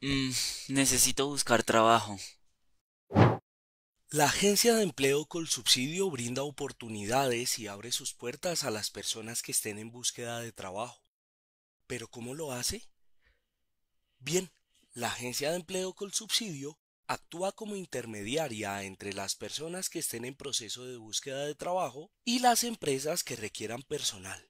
Mm, necesito buscar trabajo. La agencia de empleo con Subsidio brinda oportunidades y abre sus puertas a las personas que estén en búsqueda de trabajo. ¿Pero cómo lo hace? Bien, la agencia de empleo con Subsidio actúa como intermediaria entre las personas que estén en proceso de búsqueda de trabajo y las empresas que requieran personal.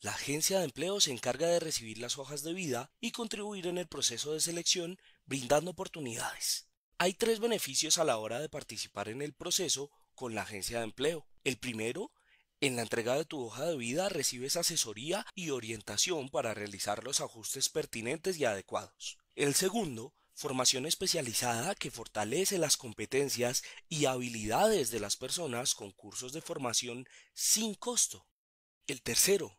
La agencia de empleo se encarga de recibir las hojas de vida y contribuir en el proceso de selección brindando oportunidades. Hay tres beneficios a la hora de participar en el proceso con la agencia de empleo. El primero, en la entrega de tu hoja de vida recibes asesoría y orientación para realizar los ajustes pertinentes y adecuados. El segundo, formación especializada que fortalece las competencias y habilidades de las personas con cursos de formación sin costo. El tercero,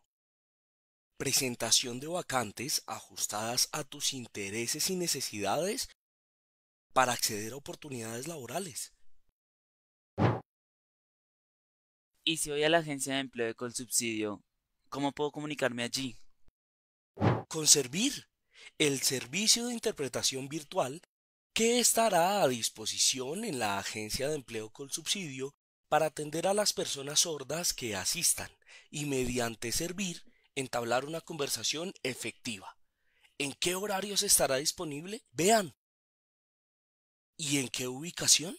presentación de vacantes ajustadas a tus intereses y necesidades para acceder a oportunidades laborales. ¿Y si voy a la agencia de empleo con subsidio, cómo puedo comunicarme allí? Con Servir, el servicio de interpretación virtual que estará a disposición en la agencia de empleo con subsidio para atender a las personas sordas que asistan y mediante Servir entablar una conversación efectiva. ¿En qué horarios estará disponible? Vean. ¿Y en qué ubicación?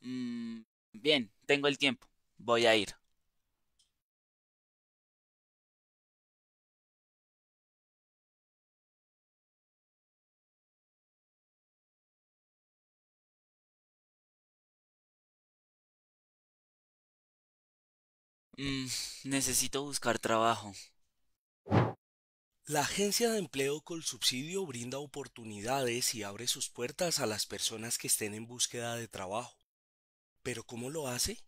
Mm, bien, tengo el tiempo. Voy a ir. Mm, necesito buscar trabajo. La agencia de empleo con Subsidio brinda oportunidades y abre sus puertas a las personas que estén en búsqueda de trabajo. ¿Pero cómo lo hace?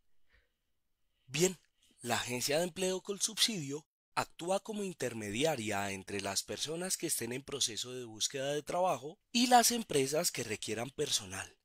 Bien, la agencia de empleo con Subsidio actúa como intermediaria entre las personas que estén en proceso de búsqueda de trabajo y las empresas que requieran personal.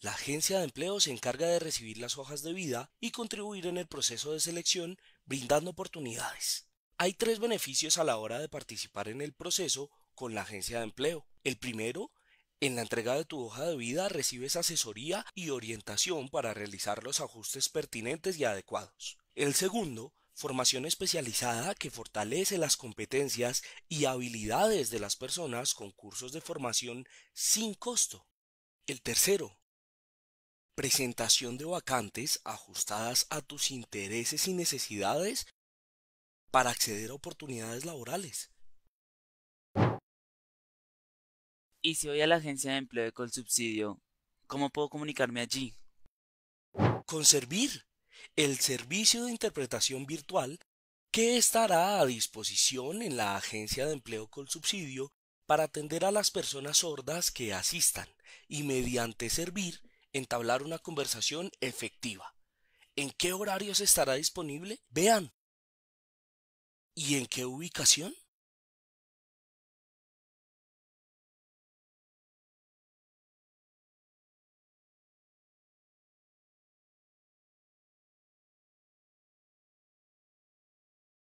La agencia de empleo se encarga de recibir las hojas de vida y contribuir en el proceso de selección brindando oportunidades. Hay tres beneficios a la hora de participar en el proceso con la agencia de empleo. El primero, en la entrega de tu hoja de vida recibes asesoría y orientación para realizar los ajustes pertinentes y adecuados. El segundo, formación especializada que fortalece las competencias y habilidades de las personas con cursos de formación sin costo. El tercero, presentación de vacantes ajustadas a tus intereses y necesidades para acceder a oportunidades laborales. Y si voy a la agencia de empleo con subsidio, ¿cómo puedo comunicarme allí? Con Servir, el servicio de interpretación virtual que estará a disposición en la agencia de empleo con subsidio para atender a las personas sordas que asistan y mediante Servir entablar una conversación efectiva. ¿En qué horarios estará disponible? Vean. ¿Y en qué ubicación?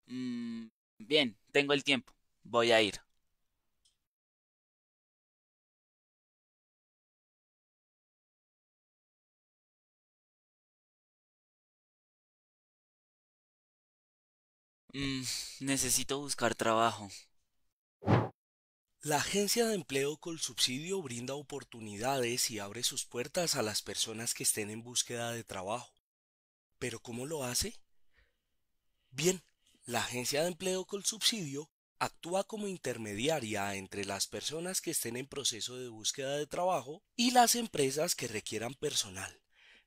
Mm, bien, tengo el tiempo. Voy a ir. Mm, necesito buscar trabajo. La agencia de empleo con Subsidio brinda oportunidades y abre sus puertas a las personas que estén en búsqueda de trabajo. ¿Pero cómo lo hace? Bien, la agencia de empleo con Subsidio actúa como intermediaria entre las personas que estén en proceso de búsqueda de trabajo y las empresas que requieran personal.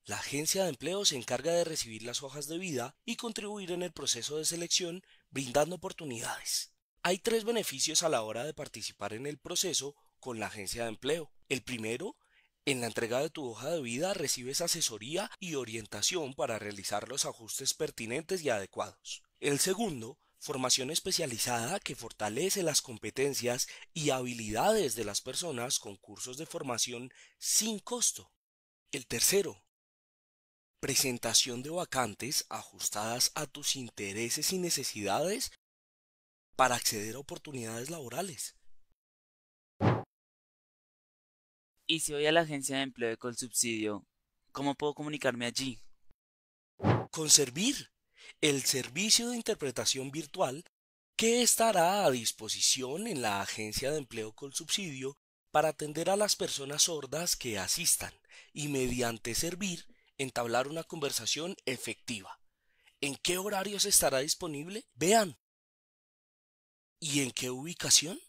La agencia de empleo se encarga de recibir las hojas de vida y contribuir en el proceso de selección brindando oportunidades. Hay tres beneficios a la hora de participar en el proceso con la agencia de empleo. El primero, en la entrega de tu hoja de vida recibes asesoría y orientación para realizar los ajustes pertinentes y adecuados. El segundo, formación especializada que fortalece las competencias y habilidades de las personas con cursos de formación sin costo. El tercero, presentación de vacantes ajustadas a tus intereses y necesidades para acceder a oportunidades laborales. ¿Y si voy a la agencia de empleo con subsidio, cómo puedo comunicarme allí? Con Servir, el servicio de interpretación virtual que estará a disposición en la agencia de empleo con subsidio para atender a las personas sordas que asistan y mediante Servir entablar una conversación efectiva. ¿En qué horarios estará disponible? Vean. ¿Y en qué ubicación?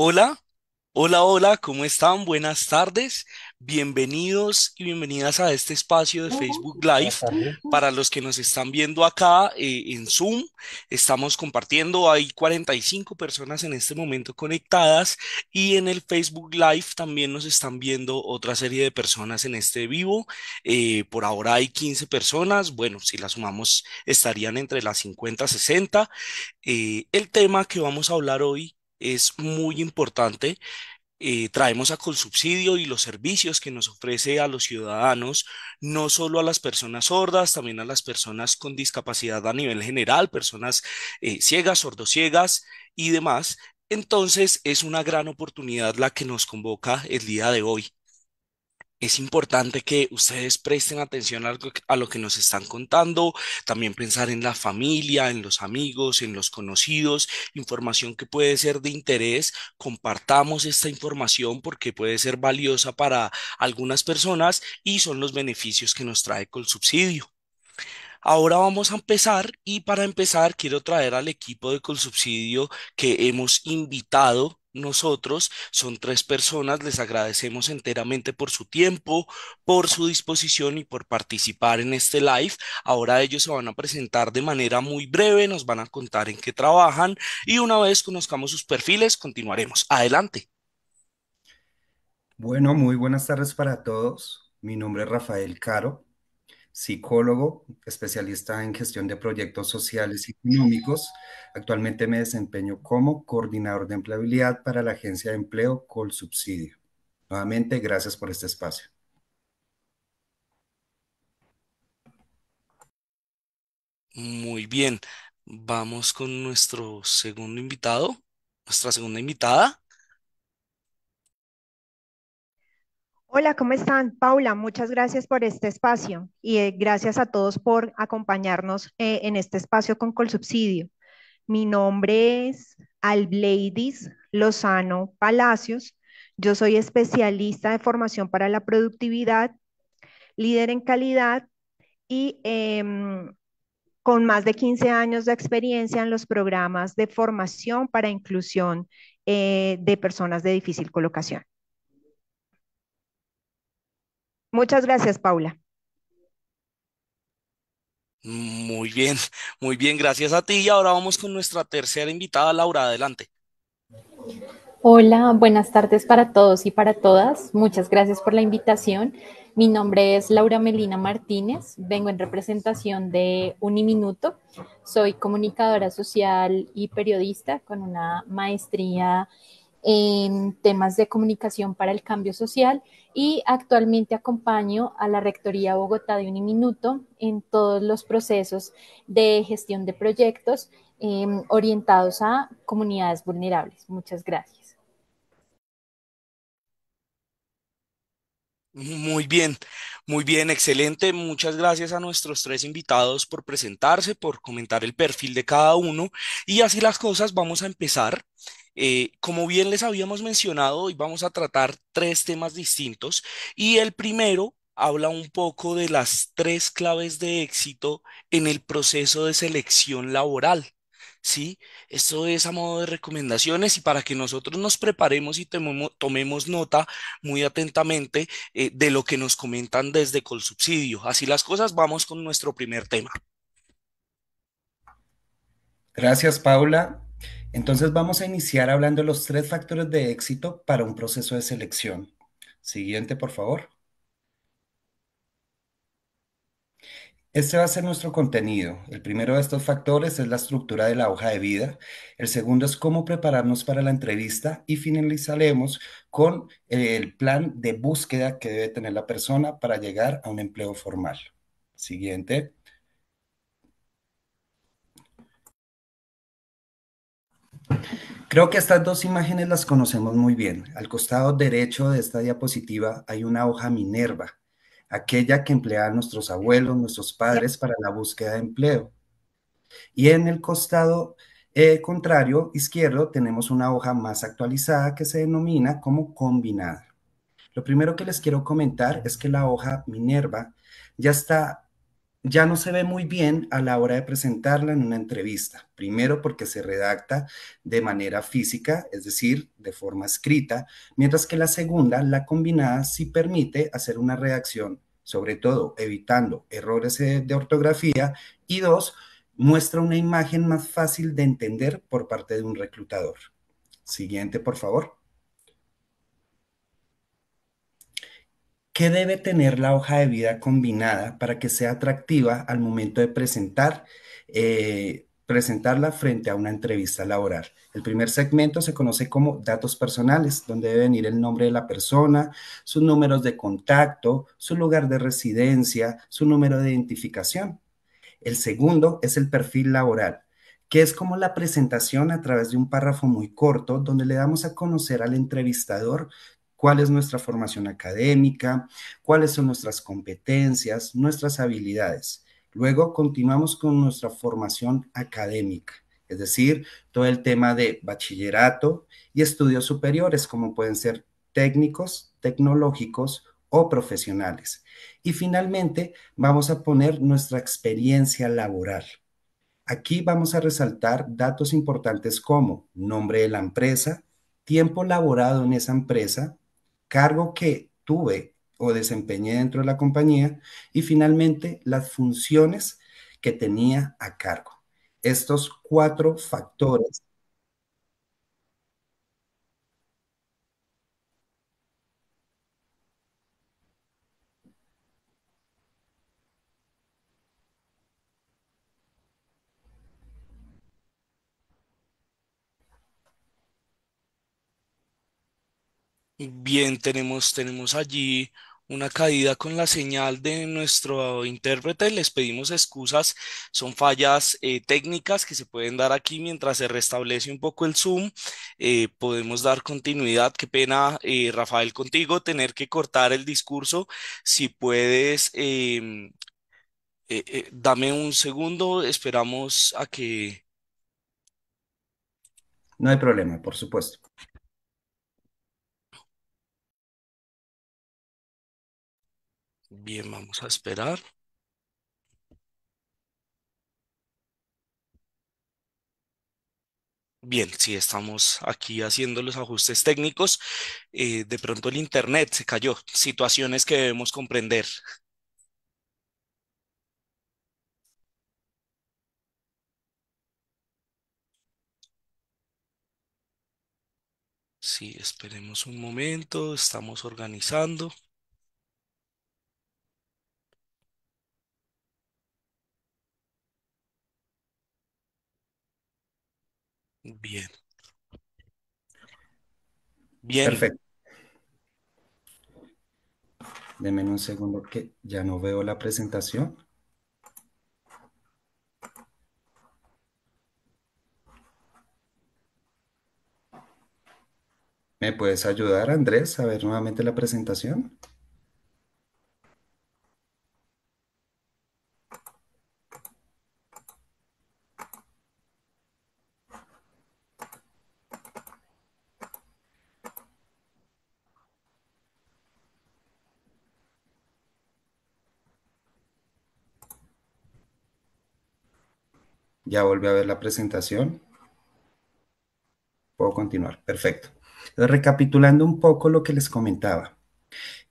Hola, hola, hola, ¿cómo están? Buenas tardes. Bienvenidos y bienvenidas a este espacio de Facebook Live. Para los que nos están viendo acá eh, en Zoom, estamos compartiendo, hay 45 personas en este momento conectadas y en el Facebook Live también nos están viendo otra serie de personas en este vivo. Eh, por ahora hay 15 personas, bueno, si las sumamos estarían entre las 50 60. Eh, el tema que vamos a hablar hoy es muy importante. Eh, traemos a Colsubsidio y los servicios que nos ofrece a los ciudadanos, no solo a las personas sordas, también a las personas con discapacidad a nivel general, personas eh, ciegas, sordociegas y demás. Entonces es una gran oportunidad la que nos convoca el día de hoy es importante que ustedes presten atención a, lo que nos están contando, también pensar en la familia, en los amigos, en los conocidos, información que puede ser de interés, compartamos esta información porque puede ser valiosa para algunas personas y son los beneficios que nos trae ColSubsidio. Ahora vamos a empezar y para empezar quiero traer al equipo de Colsubsidio que hemos invitado nosotros. Son tres personas, les agradecemos enteramente por su tiempo, por su disposición y por participar en este live. Ahora ellos se van a presentar de manera muy breve, nos van a contar en qué trabajan y una vez conozcamos sus perfiles, continuaremos. Adelante. Bueno, muy buenas tardes para todos. Mi nombre es Rafael Caro psicólogo, especialista en gestión de proyectos sociales y económicos. Actualmente me desempeño como coordinador de empleabilidad para la agencia de empleo Subsidio. Nuevamente, gracias por este espacio. Muy bien, vamos con nuestro segundo invitado, nuestra segunda invitada. Hola, ¿cómo están? Paula, muchas gracias por este espacio y eh, gracias a todos por acompañarnos eh, en este espacio con Colsubsidio. Mi nombre es Albladis Lozano Palacios. Yo soy especialista de formación para la productividad, líder en calidad y em, con más de 15 años de experiencia en los programas de formación para inclusión eh, de personas de difícil colocación. Muchas gracias, Paula. Muy bien, muy bien, gracias a ti. Y ahora vamos con nuestra tercera invitada, Laura, adelante. Hola, buenas tardes para todos y para todas. Muchas gracias por la invitación. Mi nombre es Laura Melina Martínez, vengo en representación de Uniminuto, soy comunicadora social y periodista con una maestría en temas de comunicación para el cambio social y actualmente acompaño a la Rectoría Bogotá de Uniminuto en todos los procesos de gestión de proyectos em, orientados a comunidades vulnerables. Muchas gracias. Muy bien, muy bien, excelente. Muchas gracias a nuestros tres invitados por presentarse, por comentar el perfil de cada uno. Y así las cosas, vamos a empezar. Eh, como bien les habíamos mencionado, hoy vamos a tratar tres temas distintos. Y el primero habla un poco de las tres claves de éxito en el proceso de selección laboral. ¿sí? Esto es a modo de recomendaciones y para que nosotros nos preparemos y tomemos, nota muy atentamente eh, de lo que nos comentan desde Colsubsidio. Así las cosas, vamos con nuestro primer tema. Gracias, Paula. Entonces vamos a iniciar hablando de los tres factores de éxito para un proceso de selección. Siguiente, por favor. Este va a ser nuestro contenido. El primero de estos factores es la estructura de la hoja de vida. El segundo es cómo prepararnos para la entrevista y finalizaremos con eh, el plan de búsqueda que debe tener la persona para llegar a un empleo formal. Siguiente. Creo que estas dos imágenes las conocemos muy bien. Al costado derecho de esta diapositiva hay una hoja Minerva aquella que empleaban nuestros abuelos, nuestros padres para la búsqueda de empleo. Y en el costado eh, contrario, izquierdo, tenemos una hoja más actualizada que se denomina como combinada. Lo primero que les quiero comentar es que la hoja Minerva ya está ya no se ve muy bien a la hora de presentarla en una entrevista. Primero porque se redacta de manera física, es decir, de forma escrita, mientras que la segunda, la combinada, sí permite hacer una redacción sobre todo evitando errores de ortografía, y dos, muestra una imagen más fácil de entender por parte de un reclutador. Siguiente, por favor. ¿Qué debe tener la hoja de vida combinada para que sea atractiva al momento de presentar eh, presentarla frente a una entrevista laboral. El primer segmento se conoce como datos personales, donde deben ir el nombre de la persona, sus números de contacto, su lugar de residencia, su número de identificación. El segundo es el perfil laboral, que es como la presentación a través de un párrafo muy corto, donde le damos a conocer al entrevistador cuál es nuestra formación académica, cuáles son nuestras competencias, nuestras habilidades. Luego continuamos con nuestra formación académica, es decir, todo el tema de bachillerato y estudios superiores, como pueden ser técnicos, tecnológicos o profesionales. Y finalmente, vamos a poner nuestra experiencia laboral. Aquí vamos a resaltar datos importantes como nombre de la empresa, tiempo laborado en esa empresa, cargo que tuve o desempeñé dentro de la compañía y finalmente las funciones que tenía a cargo. Estos cuatro factores Bien, tenemos, tenemos allí una caída con la señal de nuestro intérprete. Les pedimos excusas, son fallas eh, técnicas que se pueden dar aquí mientras se restablece un poco el Zoom. Eh, podemos dar continuidad. Qué pena, eh, Rafael, contigo tener que cortar el discurso. Si puedes, em, dame un segundo, esperamos a que... No hay problema, por supuesto. Bien, vamos a esperar. Bien, si estamos aquí haciendo los ajustes técnicos. Eh, de pronto el internet se cayó. Situaciones que debemos comprender. Sí, esperemos un momento. Estamos organizando. Bien. Bien. Perfecto. Deme un segundo que ya no veo la presentación. ¿Me puedes ayudar, Andrés, a ver nuevamente la presentación? Ya volví a ver la presentación. Puedo continuar. Perfecto. Recapitulando un poco lo que les comentaba.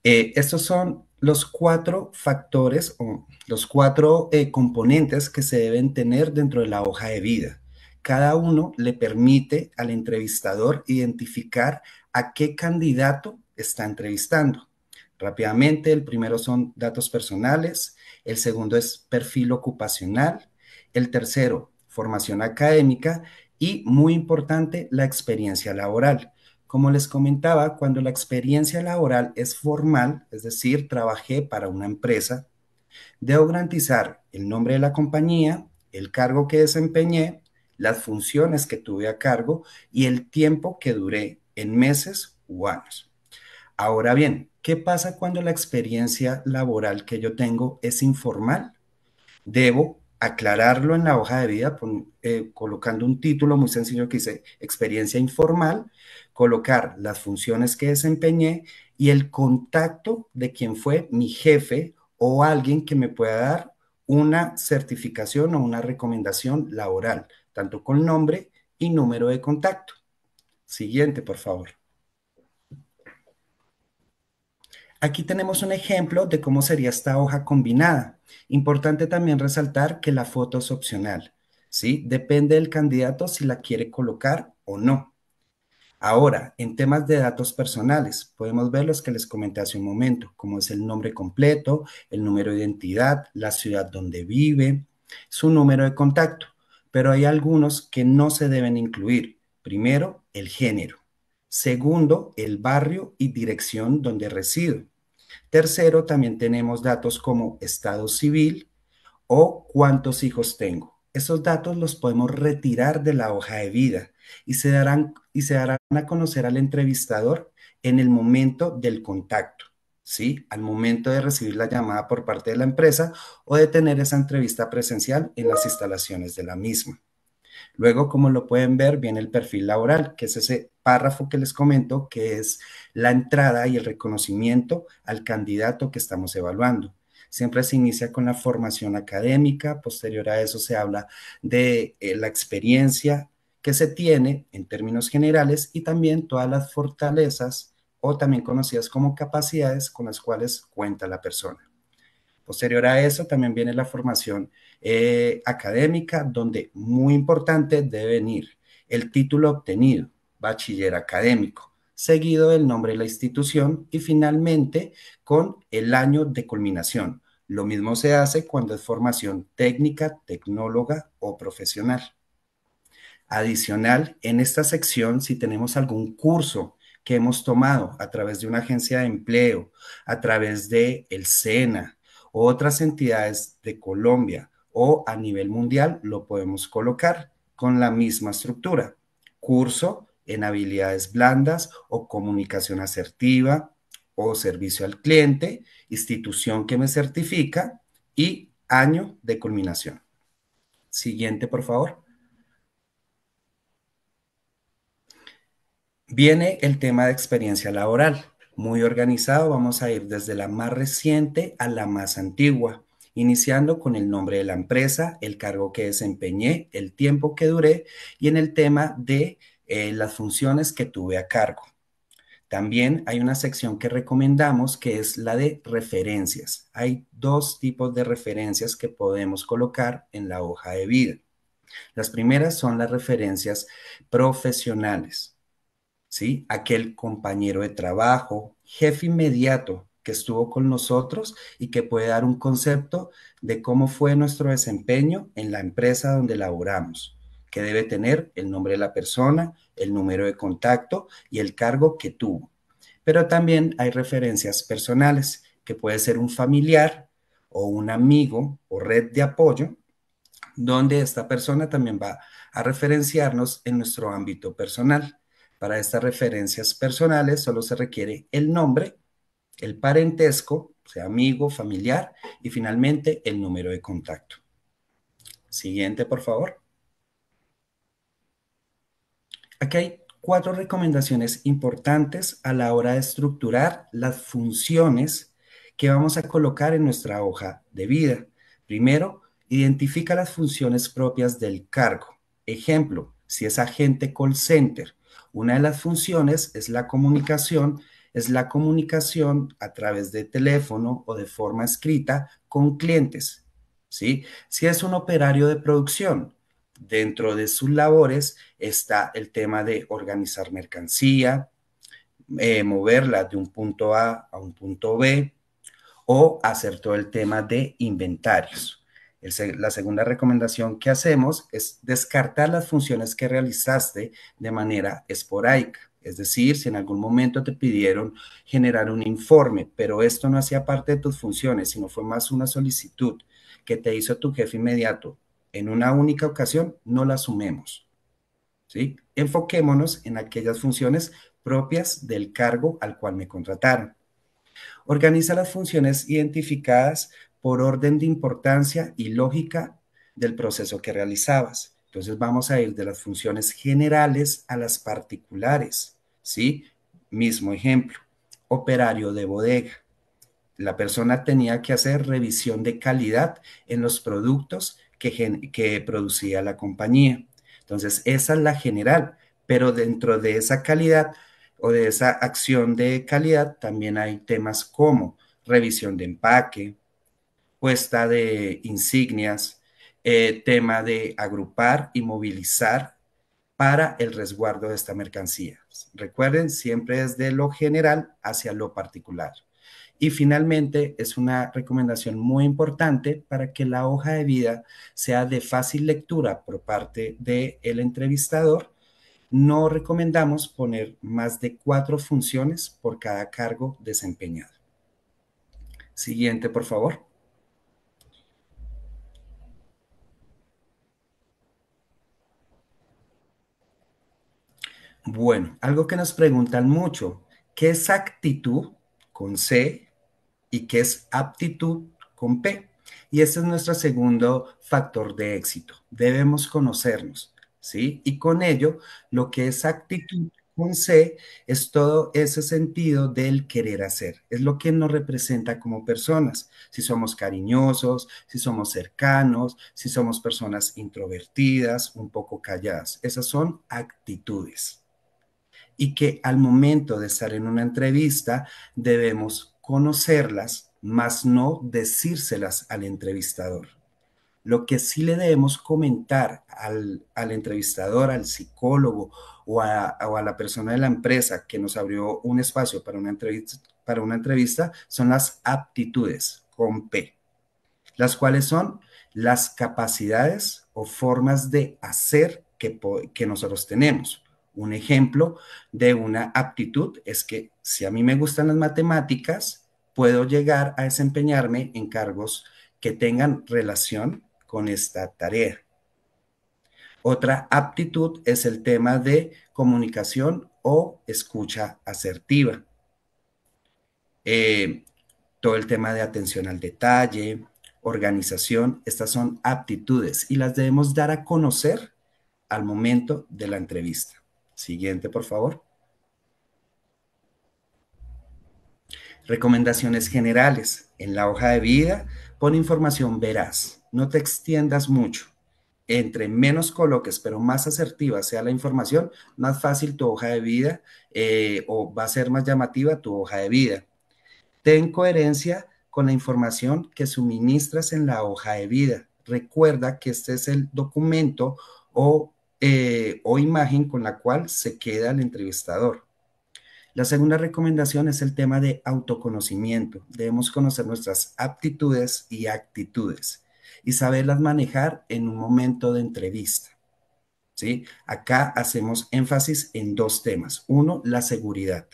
Eh, estos son los cuatro factores o los cuatro eh, componentes que se deben tener dentro de la hoja de vida. Cada uno le permite al entrevistador identificar a qué candidato está entrevistando. Rápidamente, el primero son datos personales, el segundo es perfil ocupacional, el tercero, formación académica y, muy importante, la experiencia laboral. Como les comentaba, cuando la experiencia laboral es formal, es decir, trabajé para una empresa, debo garantizar el nombre de la compañía, el cargo que desempeñé, las funciones que tuve a cargo y el tiempo que duré en meses u años. Ahora bien, ¿qué pasa cuando la experiencia laboral que yo tengo es informal? Debo aclararlo en la hoja de vida eh, colocando un título muy sencillo que dice experiencia informal, colocar las funciones que desempeñé y el contacto de quien fue mi jefe o alguien que me pueda dar una certificación o una recomendación laboral, tanto con nombre y número de contacto. Siguiente, por favor. Aquí tenemos un ejemplo de cómo sería esta hoja combinada. Importante también resaltar que la foto es opcional, ¿sí? Depende del candidato si la quiere colocar o no. Ahora, en temas de datos personales, podemos ver los que les comenté hace un momento, como es el nombre completo, el número de identidad, la ciudad donde vive, su número de contacto, pero hay algunos que no se deben incluir. Primero, el género. Segundo, el barrio y dirección donde resido. Tercero, también tenemos datos como estado civil o cuántos hijos tengo. Esos datos los podemos retirar de la hoja de vida y se darán, y se darán a conocer al entrevistador en el momento del contacto, ¿sí? Al momento de recibir la llamada por parte de la empresa o de tener esa entrevista presencial en las instalaciones de la misma. Luego, como lo pueden ver, viene el perfil laboral, que es ese párrafo que les comento, que es la entrada y el reconocimiento al candidato que estamos evaluando. Siempre se inicia con la formación académica, posterior a eso se habla de eh, la experiencia que se tiene en términos generales y también todas las fortalezas o también conocidas como capacidades con las cuales cuenta la persona. Posterior a eso también viene la formación eh, académica, donde muy importante debe venir el título obtenido bachiller académico, seguido del nombre de la institución y finalmente con el año de culminación. Lo mismo se hace cuando es formación técnica, tecnóloga o profesional. Adicional, en esta sección, si tenemos algún curso que hemos tomado a través de una agencia de empleo, a través de el SENA u otras entidades de Colombia o a nivel mundial, lo podemos colocar con la misma estructura. Curso, en habilidades blandas o comunicación asertiva o servicio al cliente, institución que me certifica y año de culminación. Siguiente, por favor. Viene el tema de experiencia laboral. Muy organizado, vamos a ir desde la más reciente a la más antigua, iniciando con el nombre de la empresa, el cargo que desempeñé, el tiempo que duré y en el tema de eh, las funciones que tuve a cargo. También hay una sección que recomendamos que es la de referencias. Hay dos tipos de referencias que podemos colocar en la hoja de vida. Las primeras son las referencias profesionales. ¿sí? Aquel compañero de trabajo, jefe inmediato que estuvo con nosotros y que puede dar un concepto de cómo fue nuestro desempeño en la empresa donde laboramos que debe tener el nombre de la persona, el número de contacto y el cargo que tuvo. Pero también hay referencias personales, que puede ser un familiar o un amigo o red de apoyo, donde esta persona también va a referenciarnos en nuestro ámbito personal. Para estas referencias personales solo se requiere el nombre, el parentesco, o sea, amigo, familiar, y finalmente el número de contacto. Siguiente, por favor. Aquí hay cuatro recomendaciones importantes a la hora de estructurar las funciones que vamos a colocar en nuestra hoja de vida. Primero, identifica las funciones propias del cargo. Ejemplo, si es agente call center, una de las funciones es la comunicación, es la comunicación a través de teléfono o de forma escrita con clientes. Si es un operario de producción, dentro de sus labores está el tema de organizar mercancía, eh, moverla de un punto A a un punto B o hacer todo el tema de inventarios. la segunda recomendación que hacemos es descartar las funciones que realizaste de manera esporádica. Es decir, si en algún momento te pidieron generar un informe, pero esto no hacía parte de tus funciones, sino fue más una solicitud que te hizo tu jefe inmediato en una única ocasión, no la sumemos. ¿sí? Enfoquémonos en aquellas funciones propias del cargo al cual me contrataron. Organiza las funciones identificadas por orden de importancia y lógica del proceso que realizabas. Entonces vamos a ir de las funciones generales a las particulares, ¿sí? Mismo ejemplo, operario de bodega. La persona tenía que hacer revisión de calidad en los productos que, producía la compañía. Entonces, esa es la general, pero dentro de esa calidad o de esa acción de calidad también hay temas como revisión de empaque, puesta de insignias, eh, tema de agrupar y movilizar para el resguardo de esta mercancía. Recuerden, siempre es de lo general hacia lo particular. Y finalmente, es una recomendación muy importante para que la hoja de vida sea de fácil lectura por parte del entrevistador. No recomendamos poner más de cuatro funciones por cada cargo desempeñado. Siguiente, por favor. Bueno, algo que nos preguntan mucho, ¿qué exactitud actitud con C y que es aptitud con P. Y ese es nuestro segundo factor de éxito. Debemos conocernos, ¿sí? Y con ello, lo que es actitud con C es todo ese sentido del querer hacer, es lo que nos representa como personas, si somos cariñosos, si somos cercanos, si somos personas introvertidas, un poco calladas, esas son actitudes. Y que al momento de estar en una entrevista debemos conocerlas, más no decírselas al entrevistador. Lo que sí le debemos comentar al, entrevistador, al psicólogo o a, la persona de la empresa que nos abrió un espacio para una entrevista, para una entrevista son las aptitudes con P, las cuales son las capacidades o formas de hacer que nosotros tenemos. Un ejemplo de una aptitud es que si a mí me gustan las matemáticas, puedo llegar a desempeñarme en cargos que tengan relación con esta tarea. Otra aptitud es el tema de comunicación o escucha asertiva. Eh, todo el tema de atención al detalle, organización, estas son aptitudes y las debemos dar a conocer al momento de la entrevista. Siguiente, por favor. Recomendaciones generales. En la hoja de vida pon información veraz. No te extiendas mucho. Entre menos coloques, pero más asertiva sea la información, más fácil tu hoja de vida eh, o va a ser más llamativa tu hoja de vida. Ten coherencia con la información que suministras en la hoja de vida. Recuerda que este es el documento o eh, o imagen con la cual se queda el entrevistador. La segunda recomendación es el tema de autoconocimiento. Debemos conocer nuestras aptitudes y actitudes y saberlas manejar en un momento de entrevista. ¿Sí? Acá hacemos énfasis en dos temas. Uno, la seguridad.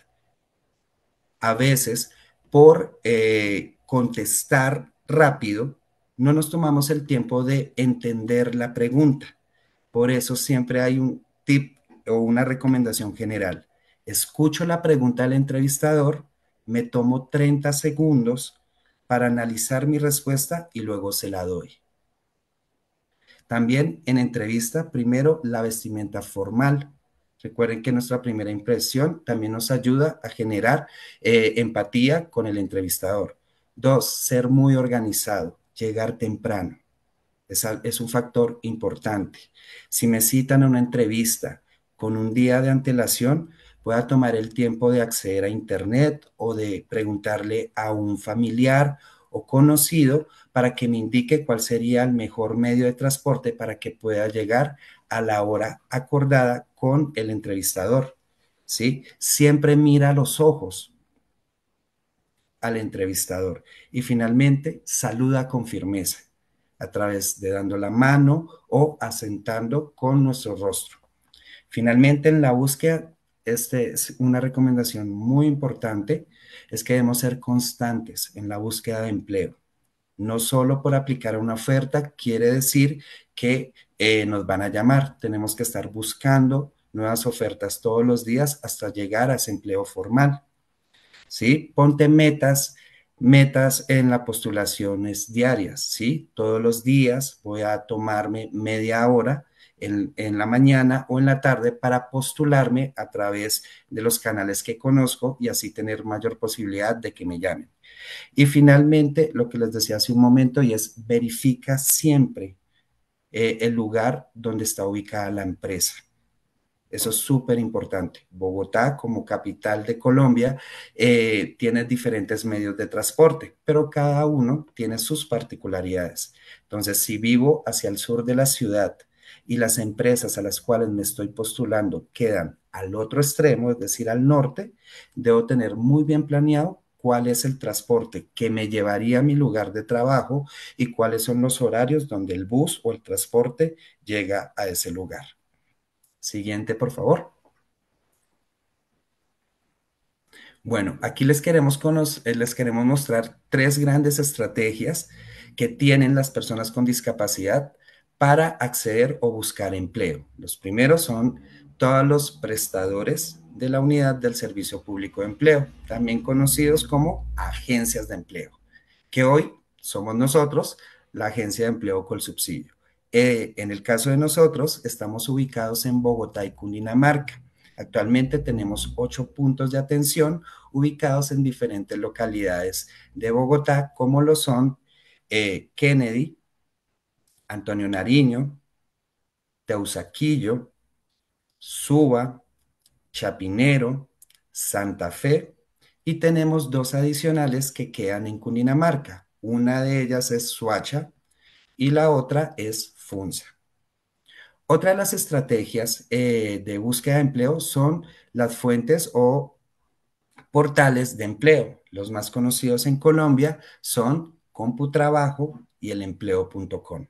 A veces, por eh, contestar rápido, no nos tomamos el tiempo de entender la pregunta. Por eso siempre hay un tip o una recomendación general. Escucho la pregunta del entrevistador, me tomo 30 segundos para analizar mi respuesta y luego se la doy. También en entrevista, primero la vestimenta formal. Recuerden que nuestra primera impresión también nos ayuda a generar eh, empatía con el entrevistador. Dos, ser muy organizado, llegar temprano. Es, un factor importante. Si me citan a una entrevista con un día de antelación, pueda tomar el tiempo de acceder a Internet o de preguntarle a un familiar o conocido para que me indique cuál sería el mejor medio de transporte para que pueda llegar a la hora acordada con el entrevistador. ¿sí? Siempre mira los ojos al entrevistador y finalmente saluda con firmeza a través de dando la mano o asentando con nuestro rostro. Finalmente, en la búsqueda, este es una recomendación muy importante, es que debemos ser constantes en la búsqueda de empleo. No solo por aplicar a una oferta quiere decir que eh, nos van a llamar, tenemos que estar buscando nuevas ofertas todos los días hasta llegar a ese empleo formal. ¿Sí? Ponte metas metas en las postulaciones diarias, ¿sí? Todos los días voy a tomarme media hora en, la mañana o en la tarde para postularme a través de los canales que conozco y así tener mayor posibilidad de que me llamen. Y finalmente, lo que les decía hace un momento, y es verifica siempre eh, el lugar donde está ubicada la empresa. Eso es súper importante. Bogotá, como capital de Colombia, eh, tiene diferentes medios de transporte, pero cada uno tiene sus particularidades. Entonces, si vivo hacia el sur de la ciudad y las empresas a las cuales me estoy postulando quedan al otro extremo, es decir, al norte, debo tener muy bien planeado cuál es el transporte que me llevaría a mi lugar de trabajo y cuáles son los horarios donde el bus o el transporte llega a ese lugar. Siguiente, por favor. Bueno, aquí les queremos, eh, les queremos mostrar tres grandes estrategias que tienen las personas con discapacidad para acceder o buscar empleo. Los primeros son todos los prestadores de la unidad del Servicio Público de Empleo, también conocidos como agencias de empleo, que hoy somos nosotros, la agencia de empleo con subsidio. Eh, en el caso de nosotros, estamos ubicados en Bogotá y Cundinamarca. Actualmente tenemos ocho puntos de atención ubicados en diferentes localidades de Bogotá, como lo son eh, Kennedy, Antonio Nariño, Teusaquillo, Suba, Chapinero, Santa Fe y tenemos dos adicionales que quedan en Cundinamarca. Una de ellas es Suacha y la otra es FUNSA. Otra de las estrategias eh, de búsqueda de empleo son las fuentes o portales de empleo. Los más conocidos en Colombia son CompuTrabajo y elempleo.com.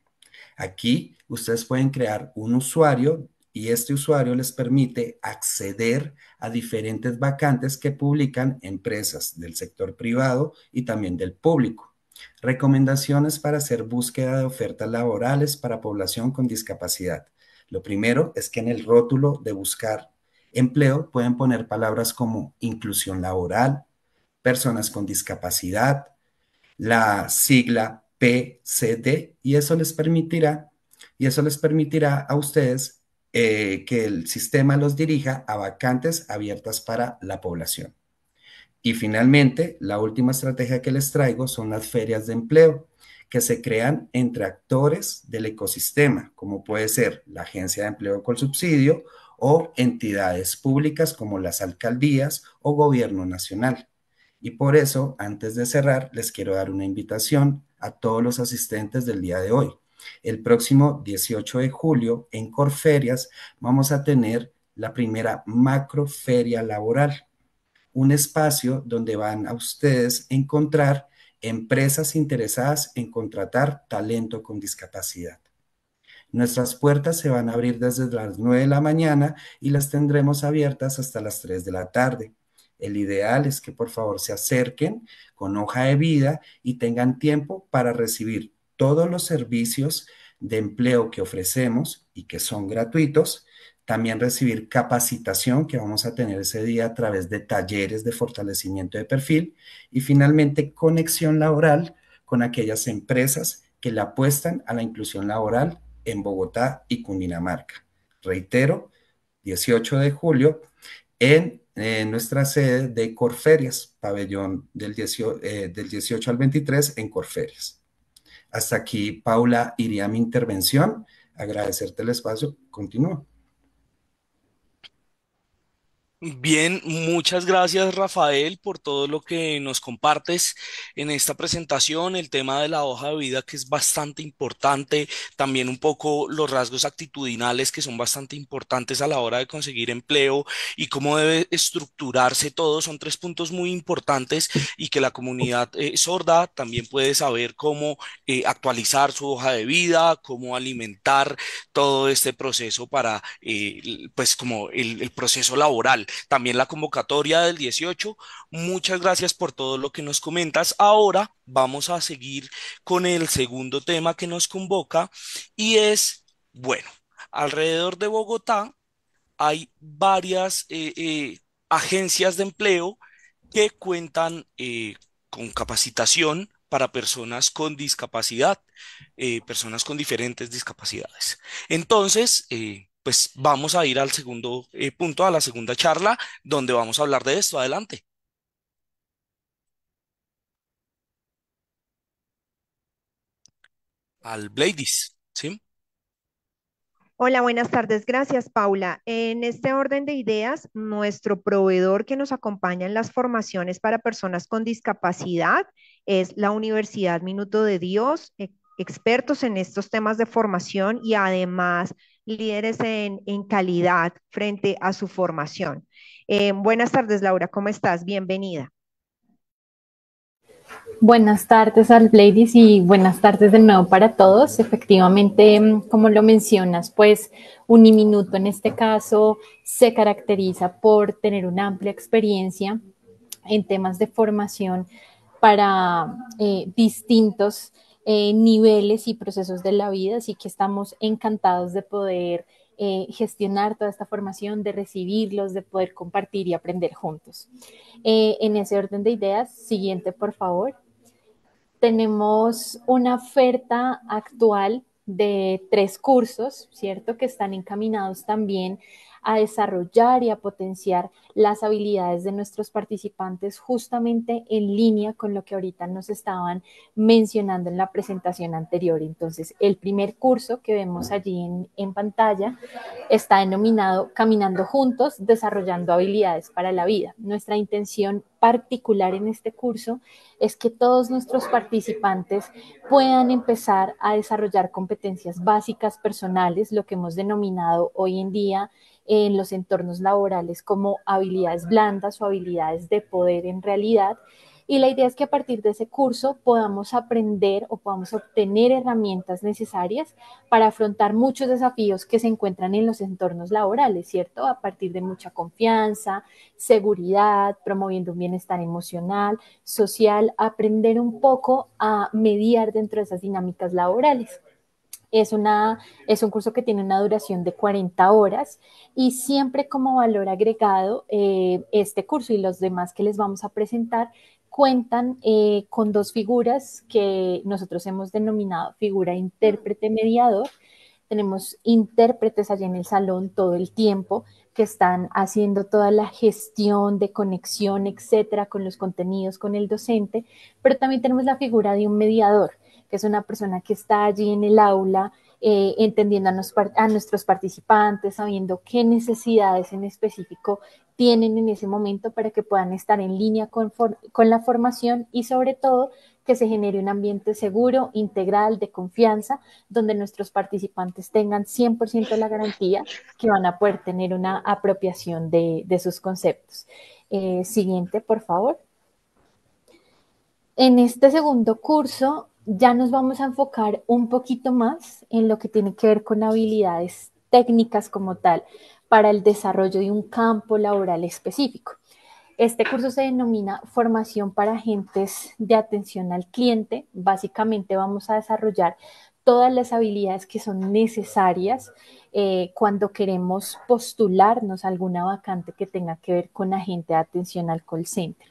Aquí ustedes pueden crear un usuario y este usuario les permite acceder a diferentes vacantes que publican empresas del sector privado y también del público. Recomendaciones para hacer búsqueda de ofertas laborales para población con discapacidad. Lo primero es que en el rótulo de buscar empleo pueden poner palabras como inclusión laboral, personas con discapacidad, la sigla PCD y eso les permitirá y eso les permitirá a ustedes eh, que el sistema los dirija a vacantes abiertas para la población. Y finalmente, la última estrategia que les traigo son las ferias de empleo que se crean entre actores del ecosistema, como puede ser la agencia de empleo con subsidio o entidades públicas como las alcaldías o gobierno nacional. Y por eso, antes de cerrar, les quiero dar una invitación a todos los asistentes del día de hoy. El próximo 18 de julio en Corferias vamos a tener la primera macroferia laboral un espacio donde van a ustedes encontrar empresas interesadas en contratar talento con discapacidad. Nuestras puertas se van a abrir desde las 9 de la mañana y las tendremos abiertas hasta las 3 de la tarde. El ideal es que por favor se acerquen con hoja de vida y tengan tiempo para recibir todos los servicios de empleo que ofrecemos y que son gratuitos también recibir capacitación que vamos a tener ese día a través de talleres de fortalecimiento de perfil. Y finalmente, conexión laboral con aquellas empresas que le apuestan a la inclusión laboral en Bogotá y Cundinamarca. Reitero, 18 de julio en nuestra sede de Corferias, pabellón del 18, eh, del 18 al 23 en Corferias. Hasta aquí, Paula, iría mi intervención. Agradecerte el espacio. Continúa. Bien, muchas gracias Rafael por todo lo que nos compartes en esta presentación, el tema de la hoja de vida que es bastante importante, también un poco los rasgos actitudinales que son bastante importantes a la hora de conseguir empleo y cómo debe estructurarse todo, son tres puntos muy importantes y que la comunidad eh, sorda también puede saber cómo eh, actualizar su hoja de vida, cómo alimentar todo este proceso para, eh, pues como el proceso laboral también la convocatoria del 18. Muchas gracias por todo lo que nos comentas. Ahora vamos a seguir con el segundo tema que nos convoca y es, bueno, alrededor de Bogotá hay varias eh, eh, agencias de empleo que cuentan eh, con capacitación para personas con discapacidad, personas con diferentes discapacidades. Entonces, pues vamos a ir al segundo eh, punto, a la segunda charla, donde vamos a hablar de esto. Adelante. Al Bladis, ¿sí? Hola, buenas tardes. Gracias, Paula. En este orden de ideas, nuestro proveedor que nos acompaña en las formaciones para personas con discapacidad es la Universidad Minuto de Dios, e, expertos en estos temas de formación y además líderes en, calidad frente a su formación. Eh, buenas tardes, Laura, ¿cómo estás? Bienvenida. Buenas tardes al ladies y buenas tardes de nuevo para todos. Efectivamente, mm, como lo mencionas, pues Uniminuto en este caso se caracteriza por tener una amplia experiencia en temas de formación para eh, distintos eh, niveles y procesos de la vida, así que estamos encantados de poder eh, gestionar toda esta formación, de recibirlos, de poder compartir y aprender juntos. Eh, en ese orden de ideas, siguiente, por favor. Tenemos una oferta actual de tres cursos, ¿cierto? Que están encaminados también a desarrollar y a potenciar las habilidades de nuestros participantes justamente en línea con lo que ahorita nos estaban mencionando en la presentación anterior. Entonces, el primer curso que vemos allí en, pantalla está denominado Caminando Juntos, desarrollando habilidades para la vida. Nuestra intención particular en este curso es que todos nuestros participantes puedan empezar a desarrollar competencias básicas personales, lo que hemos denominado hoy en día en los entornos laborales como habilidades blandas o habilidades de poder en realidad. Y la idea es que a partir de ese curso podamos aprender o podamos obtener herramientas necesarias para afrontar muchos desafíos que se encuentran en los entornos laborales, ¿cierto? A partir de mucha confianza, seguridad, promoviendo un bienestar emocional, social, aprender un poco a mediar dentro de esas dinámicas laborales. Es, una, es un curso que tiene una duración de 40 horas y siempre como valor agregado eh, este curso y los demás que les vamos a presentar cuentan eh, con dos figuras que nosotros hemos denominado figura intérprete mediador. Tenemos intérpretes allí en el salón todo el tiempo que están haciendo toda la gestión de conexión, etcétera, con los contenidos, con el docente, pero también tenemos la figura de un mediador es una persona que está allí en el aula eh, entendiendo a, nuestros participantes, sabiendo qué necesidades en específico tienen en ese momento para que puedan estar en línea con, con la formación y sobre todo que se genere un ambiente seguro, integral, de confianza, donde nuestros participantes tengan 100% la garantía que van a poder tener una apropiación de, sus conceptos. Eh, siguiente, por favor. En este segundo curso ya nos vamos a enfocar un poquito más en lo que tiene que ver con habilidades técnicas como tal para el desarrollo de un campo laboral específico. Este curso se denomina Formación para agentes de atención al cliente. Básicamente vamos a desarrollar todas las habilidades que son necesarias eh, cuando queremos postularnos a alguna vacante que tenga que ver con agente de atención al call center.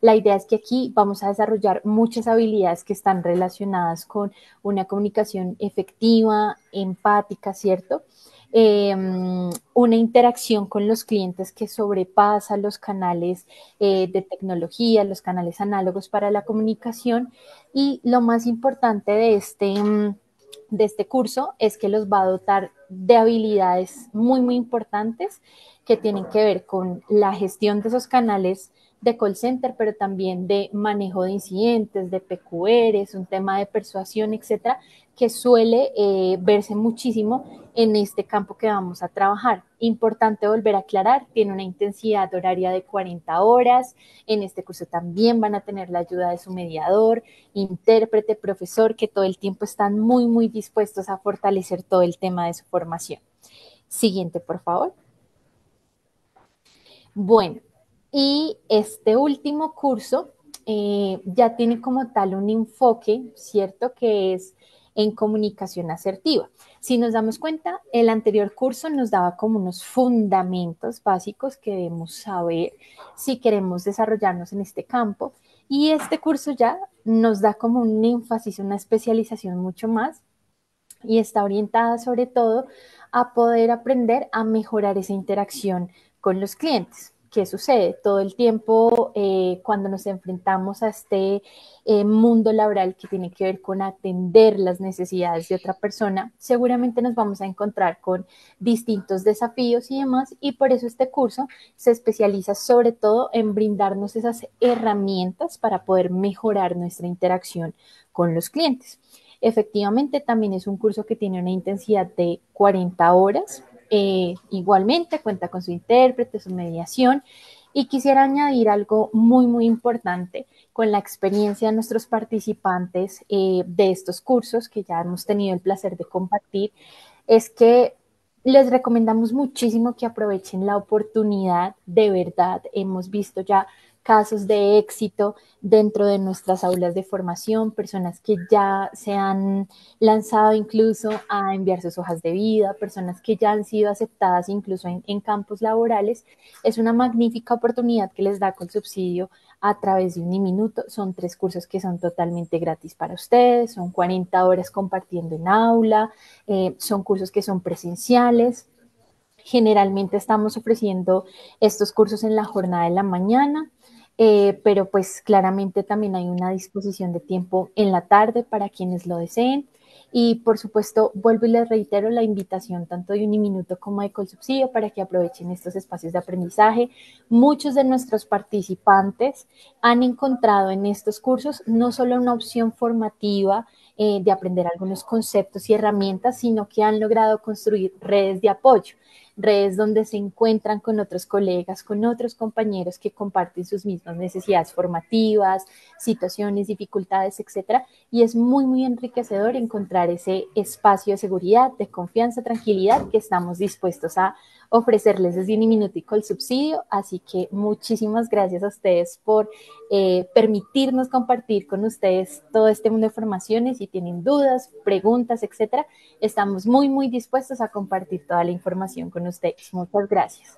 La idea es que aquí vamos a desarrollar muchas habilidades que están relacionadas con una comunicación efectiva, empática, ¿cierto? Em, una interacción con los clientes que sobrepasa los canales eh, de tecnología, los canales análogos para la comunicación y lo más importante de este em, de este curso es que los va a dotar de habilidades muy, muy importantes que tienen que ver con la gestión de esos canales de call center, pero también de manejo de incidentes, de PQR, es un tema de persuasión, etcétera, que suele eh, verse muchísimo en este campo que vamos a trabajar. Importante volver a aclarar, tiene una intensidad horaria de 40 horas. En este curso también van a tener la ayuda de su mediador, intérprete, profesor, que todo el tiempo están muy, muy dispuestos a fortalecer todo el tema de su formación. Siguiente, por favor. Bueno, y este último curso eh, ya tiene como tal un enfoque, ¿cierto? Que es en comunicación asertiva. Si nos damos cuenta, el anterior curso nos daba como unos fundamentos básicos que debemos saber si queremos desarrollarnos en este campo. Y este curso ya nos da como un énfasis, una especialización mucho más y está orientada sobre todo a poder aprender a mejorar esa interacción con los clientes. ¿qué sucede? Todo el tiempo eh, cuando nos enfrentamos a este eh, mundo laboral que tiene que ver con atender las necesidades de otra persona, seguramente nos vamos a encontrar con distintos desafíos y demás, y por eso este curso se especializa sobre todo en brindarnos esas herramientas para poder mejorar nuestra interacción con los clientes. Efectivamente, también es un curso que tiene una intensidad de 40 horas, eh, igualmente cuenta con su intérprete, su mediación. Y quisiera añadir algo muy, muy importante con la experiencia de nuestros participantes eh, de estos cursos que ya hemos tenido el placer de compartir, es que les recomendamos muchísimo que aprovechen la oportunidad. De verdad, hemos visto ya casos de éxito dentro de nuestras aulas de formación, personas que ya se han lanzado incluso a enviar sus hojas de vida, personas que ya han sido aceptadas incluso en, campos laborales. Es una magnífica oportunidad que les da con subsidio a través de un minuto. Son tres cursos que son totalmente gratis para ustedes, son 40 horas compartiendo en aula, eh, son cursos que son presenciales. Generalmente estamos ofreciendo estos cursos en la jornada de la mañana, eh, pero pues claramente también hay una disposición de tiempo en la tarde para quienes lo deseen. Y por supuesto, vuelvo y les reitero la invitación tanto de Uniminuto como de Colsubsidio para que aprovechen estos espacios de aprendizaje. Muchos de nuestros participantes han encontrado en estos cursos no solo una opción formativa eh, de aprender algunos conceptos y herramientas, sino que han logrado construir redes de apoyo redes donde se encuentran con otros colegas, con otros compañeros que comparten sus mismas necesidades formativas, situaciones, dificultades, etcétera, y es muy muy enriquecedor encontrar ese espacio de seguridad, de confianza, tranquilidad que estamos dispuestos a ofrecerles desde Minutico el subsidio, así que muchísimas gracias a ustedes por eh, permitirnos compartir con ustedes todo este mundo de formaciones, si tienen dudas, preguntas, etcétera, estamos muy muy dispuestos a compartir toda la información con ustedes. Muchas gracias.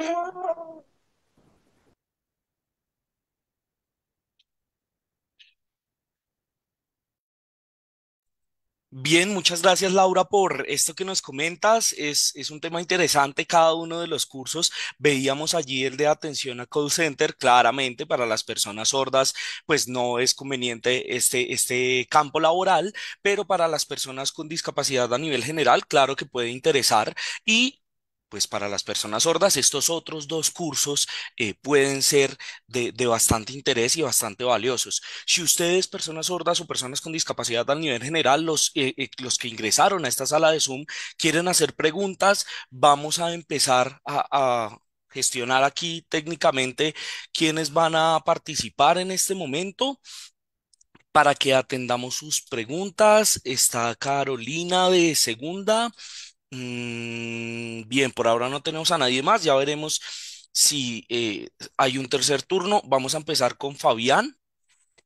Bien, muchas gracias Laura por esto que nos comentas. Es, es, un tema interesante cada uno de los cursos. Veíamos allí el de atención a call center. Claramente para las personas sordas pues no es conveniente este, este campo laboral, pero para las personas con discapacidad a nivel general claro que puede interesar. Y pues para las personas sordas, estos otros dos cursos eh, pueden ser de, bastante interés y bastante valiosos. Si ustedes, personas sordas o personas con discapacidad al nivel general, los, eh, eh, los que ingresaron a esta sala de Zoom, quieren hacer preguntas, vamos a empezar a, a gestionar aquí técnicamente quiénes van a participar en este momento para que atendamos sus preguntas. Está Carolina de segunda, Mm, bien, por ahora no tenemos a nadie más. Ya veremos si eh, hay un tercer turno. Vamos a empezar con Fabián.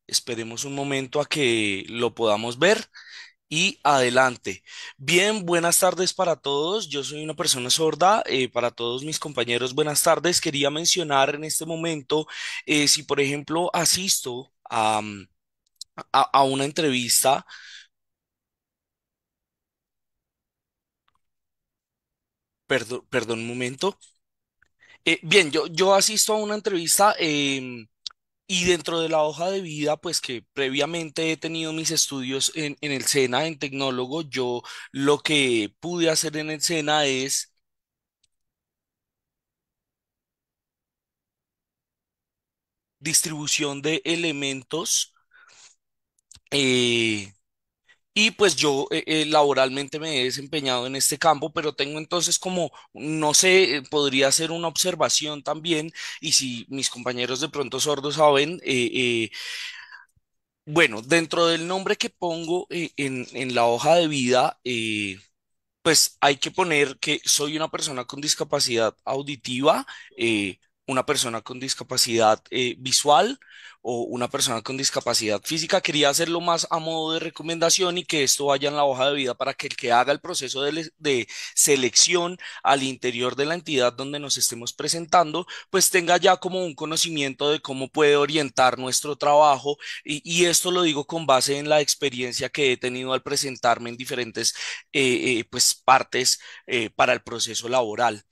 Esperemos un momento a que lo podamos ver. Y adelante. Bien, buenas tardes para todos. Yo soy una persona sorda. Eh, para todos mis compañeros, buenas tardes. Quería mencionar en este momento eh, si, por ejemplo, asisto a, a una entrevista Perdón, un momento. Eh, bien, yo, yo asisto a una entrevista em, y dentro de la hoja de vida, pues que previamente he tenido mis estudios en, el SENA, en tecnólogo, yo lo que pude hacer en el SENA es... distribución de elementos eh, y pues yo eh, eh, laboralmente me he desempeñado en este campo, pero tengo entonces como, no sé, eh, podría hacer una observación también, y si mis compañeros de pronto sordos saben, bueno, dentro del nombre que pongo en, en, la hoja de vida, pues hay que poner que soy una persona con discapacidad auditiva, una persona con discapacidad visual, o una persona con discapacidad física. Quería hacerlo más a modo de recomendación y que esto vaya en la hoja de vida para que el que haga el proceso de, selección al interior de la entidad donde nos estemos presentando, pues tenga ya como un conocimiento de cómo puede orientar nuestro trabajo. Y, esto lo digo con base en la experiencia que he tenido al presentarme en diferentes eh, eh, pues, partes eh, para el proceso laboral.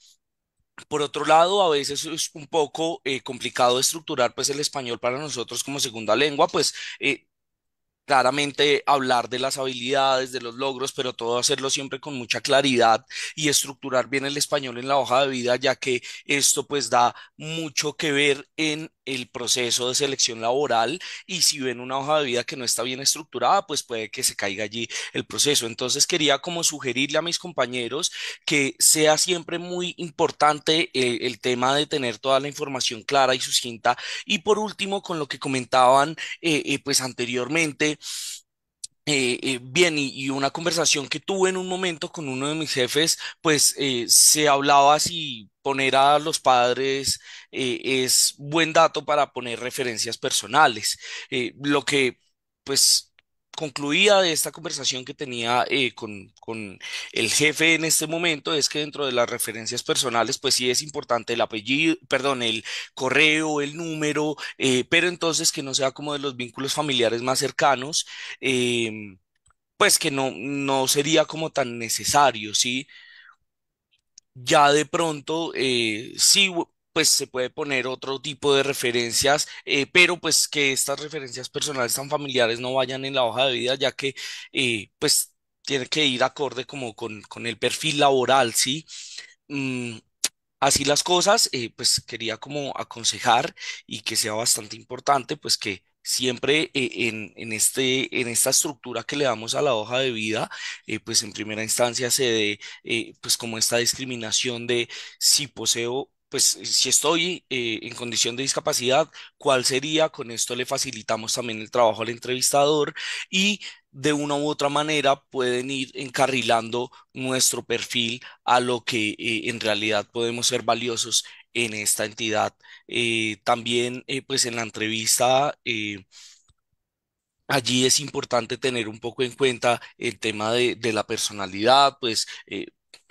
Por otro lado, a veces es un poco eh, complicado estructurar pues, el español para nosotros como segunda lengua, pues eh, claramente hablar de las habilidades, de los logros, pero todo hacerlo siempre con mucha claridad y estructurar bien el español en la hoja de vida, ya que esto pues da mucho que ver en el proceso de selección laboral y si ven una hoja de vida que no está bien estructurada, pues puede que se caiga allí el proceso. Entonces quería como sugerirle a mis compañeros que sea siempre muy importante eh, el, tema de tener toda la información clara y sucinta. Y por último, con lo que comentaban eh, eh, pues anteriormente, eh, eh, bien, y, una conversación que tuve en un momento con uno de mis jefes, pues eh, se hablaba si poner a los padres es buen dato para poner referencias personales, lo que pues concluía de esta conversación que tenía eh, con, el jefe en este momento es que dentro de las referencias personales, pues sí es importante el apellido, perdón, el correo, el número, eh, pero entonces que no sea como de los vínculos familiares más cercanos, em, pues que no, no sería como tan necesario, ¿sí? Ya de pronto, eh, sí pues se puede poner otro tipo de referencias, eh, pero pues que estas referencias personales tan familiares no vayan en la hoja de vida, ya que eh, pues tiene que ir acorde como con, el perfil laboral, ¿sí? Mm, así las cosas, eh, pues quería como aconsejar y que sea bastante importante, pues que siempre en, este, en esta estructura que le damos a la hoja de vida, pues en primera instancia se dé pues como esta discriminación de si poseo pues eh, si estoy eh, en condición de discapacidad, cuál sería. Con esto le facilitamos también el trabajo al entrevistador y de una u otra manera pueden ir encarrilando nuestro perfil a lo que eh, en realidad podemos ser valiosos en esta entidad. también, pues en la entrevista... Allí es importante tener un poco en cuenta el tema de, de la personalidad, pues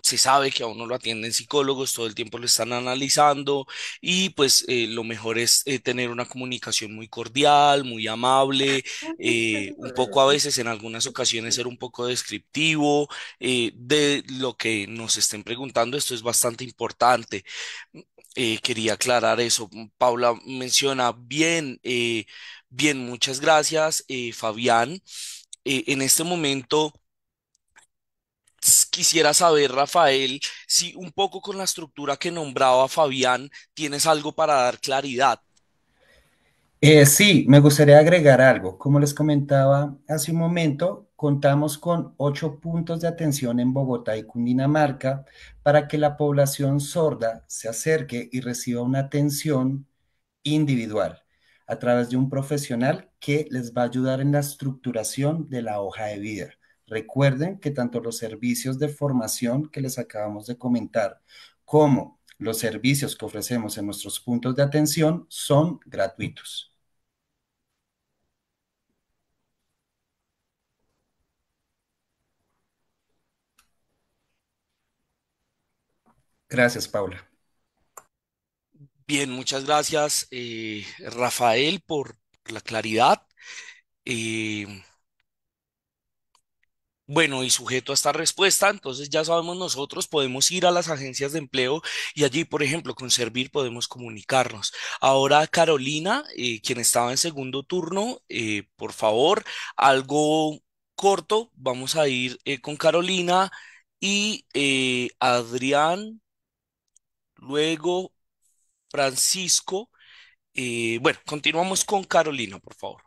se sabe que aún uno lo atienden psicólogos, todo el tiempo lo están analizando y pues eh, lo mejor es eh, tener una comunicación muy cordial, muy amable, eh, un poco a veces en algunas ocasiones ser un poco descriptivo de lo que nos estén preguntando. Esto es bastante importante. quería aclarar eso. Paula menciona bien, bien, muchas gracias, Fabián. en este momento... Quisiera saber, Rafael, si un poco con la estructura que nombraba Fabián tienes algo para dar claridad. Eh, sí, me gustaría agregar algo. Como les comentaba hace un momento, contamos con ocho puntos de atención en Bogotá y Cundinamarca para que la población sorda se acerque y reciba una atención individual a través de un profesional que les va a ayudar en la estructuración de la hoja de vida. Recuerden que tanto los servicios de formación que les acabamos de comentar como los servicios que ofrecemos en nuestros puntos de atención son gratuitos. Gracias, Paula. Bien, muchas gracias, eh, Rafael, por la claridad. Eh, bueno, y sujeto a esta respuesta, entonces ya sabemos nosotros, podemos ir a las agencias de empleo y allí, por ejemplo, con Servir podemos comunicarnos. Ahora, Carolina, eh, quien estaba en segundo turno, eh, por favor, algo corto, vamos a ir eh, con Carolina y Adrián, luego Francisco. bueno, continuamos con Carolina, por favor.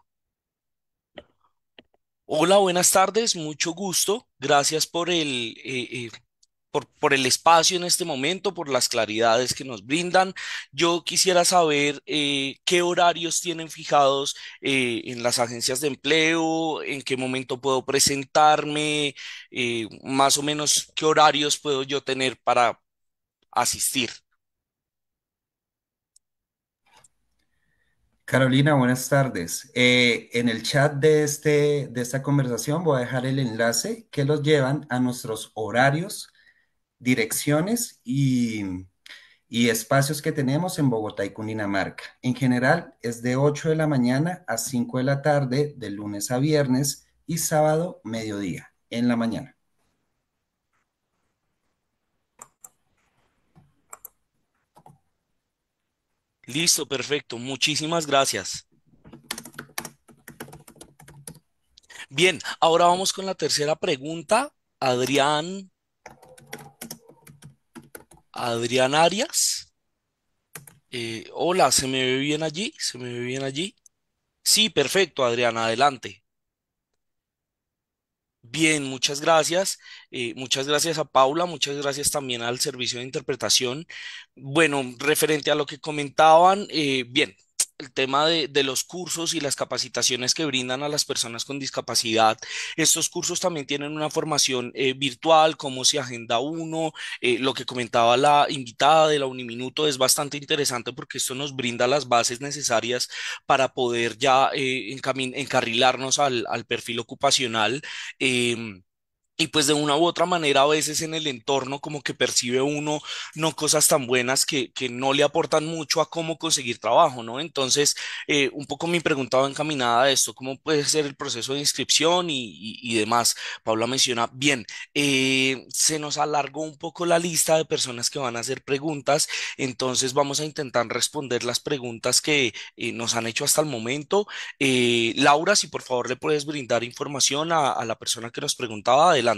Hola, buenas tardes, mucho gusto. Gracias por el, eh, eh, por, el espacio en este momento, por las claridades que nos brindan. Yo quisiera saber eh, qué horarios tienen fijados en las agencias de empleo, en qué momento puedo presentarme, más o menos qué horarios puedo yo tener para asistir. Carolina, buenas tardes. Eh, en el chat de, este, de esta conversación voy a dejar el enlace que los llevan a nuestros horarios, direcciones y, y espacios que tenemos en Bogotá y Cundinamarca. En general es de 8 de la mañana a 5 de la tarde, de lunes a viernes y sábado mediodía en la mañana. Listo, perfecto. Muchísimas gracias. Bien, ahora vamos con la tercera pregunta. Adrián. Adrián Arias. Eh, hola, ¿se me ve bien allí? ¿Se me ve bien allí? Sí, perfecto, Adrián, adelante. Bien, muchas gracias. Eh, muchas gracias a Paula, muchas gracias también al servicio de interpretación. Bueno, referente a lo que comentaban, eh, bien, el tema de, los cursos y las capacitaciones que brindan a las personas con discapacidad. Estos cursos también tienen una formación eh, virtual, como se agenda uno, eh, lo que comentaba la invitada de la Uniminuto es bastante interesante porque esto nos brinda las bases necesarias para poder ya eh, encarrilarnos al, al, perfil ocupacional. Em, y pues de una u otra manera a veces en el entorno como que percibe uno no cosas tan buenas que, no le aportan mucho a cómo conseguir trabajo, ¿no? Entonces, eh, un poco mi pregunta va encaminada a esto, ¿cómo puede ser el proceso de inscripción y, demás? Paula menciona, bien, eh, se nos alargó un poco la lista de personas que van a hacer preguntas, entonces vamos a intentar responder las preguntas que eh, nos han hecho hasta el momento. Laura, si por favor le puedes brindar información a, a la persona que nos preguntaba, adelante.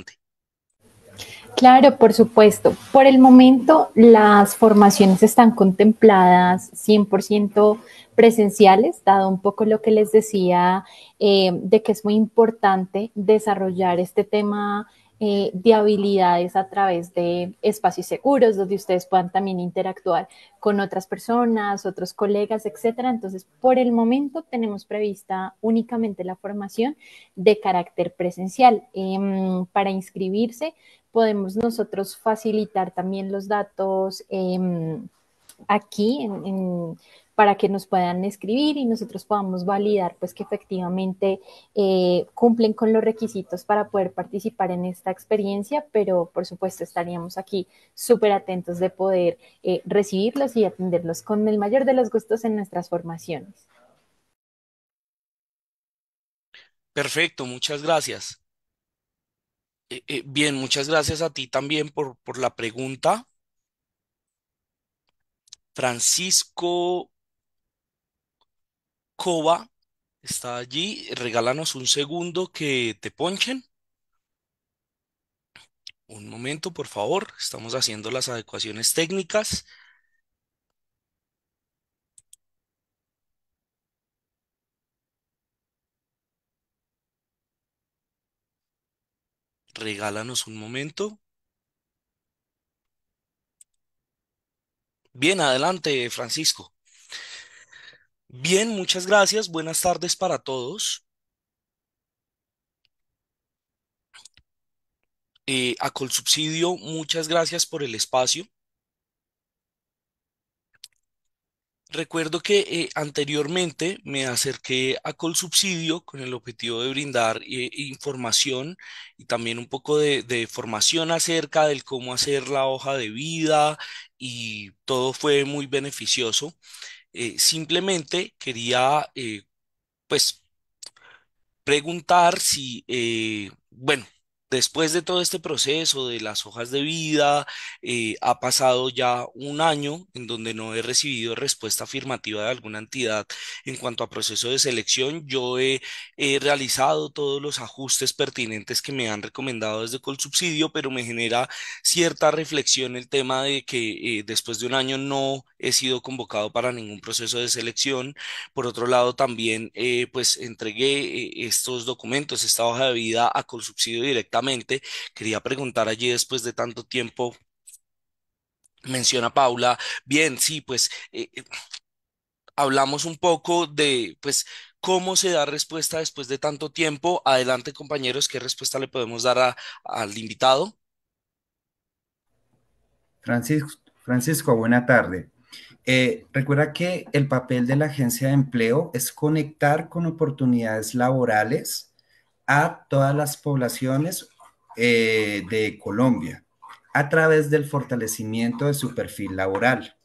Claro, por supuesto. Por el momento, las formaciones están contempladas 100% presenciales, dado un poco lo que les decía eh, de que es muy importante desarrollar este tema eh, de habilidades a través de espacios seguros donde ustedes puedan también interactuar con otras personas, otros colegas, etcétera. Entonces, por el momento tenemos prevista únicamente la formación de carácter presencial. Em, para inscribirse, podemos nosotros facilitar también los datos. Em, aquí en, para que nos puedan escribir y nosotros podamos validar pues que efectivamente eh, cumplen con los requisitos para poder participar en esta experiencia, pero por supuesto estaríamos aquí súper atentos de poder eh, recibirlos y atenderlos con el mayor de los gustos en nuestras formaciones. Perfecto, muchas gracias. Eh, bien, muchas gracias a ti también por, por la pregunta. Francisco está allí. Regálanos un segundo que te ponchen. Un momento, por favor. Estamos haciendo las adecuaciones técnicas. Regálanos un momento. Bien, adelante, Francisco. Bien, muchas gracias. Buenas tardes para todos. Eh, a Colsubsidio, muchas gracias por el espacio. Recuerdo que eh, anteriormente me acerqué a Colsubsidio con el objetivo de brindar eh, información y también un poco de, de formación acerca del cómo hacer la hoja de vida y todo fue muy beneficioso. Eh, simplemente quería, eh, pues, preguntar si, eh, bueno, Después de todo este proceso de las hojas de vida, eh, ha pasado ya un año en donde no he recibido respuesta afirmativa de alguna entidad en cuanto a proceso de selección. Yo he, realizado todos los ajustes pertinentes que me han recomendado desde Colsubsidio, pero me genera cierta reflexión el tema de que eh, después de un año no he sido convocado para ningún proceso de selección. Por otro lado, también eh, pues entregué estos documentos, esta hoja de vida a Colsubsidio directamente Quería preguntar allí después de tanto tiempo, menciona Paula, bien, sí, pues eh, eh, hablamos un poco de, pues, cómo se da respuesta después de tanto tiempo. Adelante, compañeros, ¿qué respuesta le podemos dar al invitado? Francisco, Francisco buena tarde. Eh, recuerda que el papel de la agencia de empleo es conectar con oportunidades laborales a todas las poblaciones eh, de Colombia a través del fortalecimiento de su perfil laboral.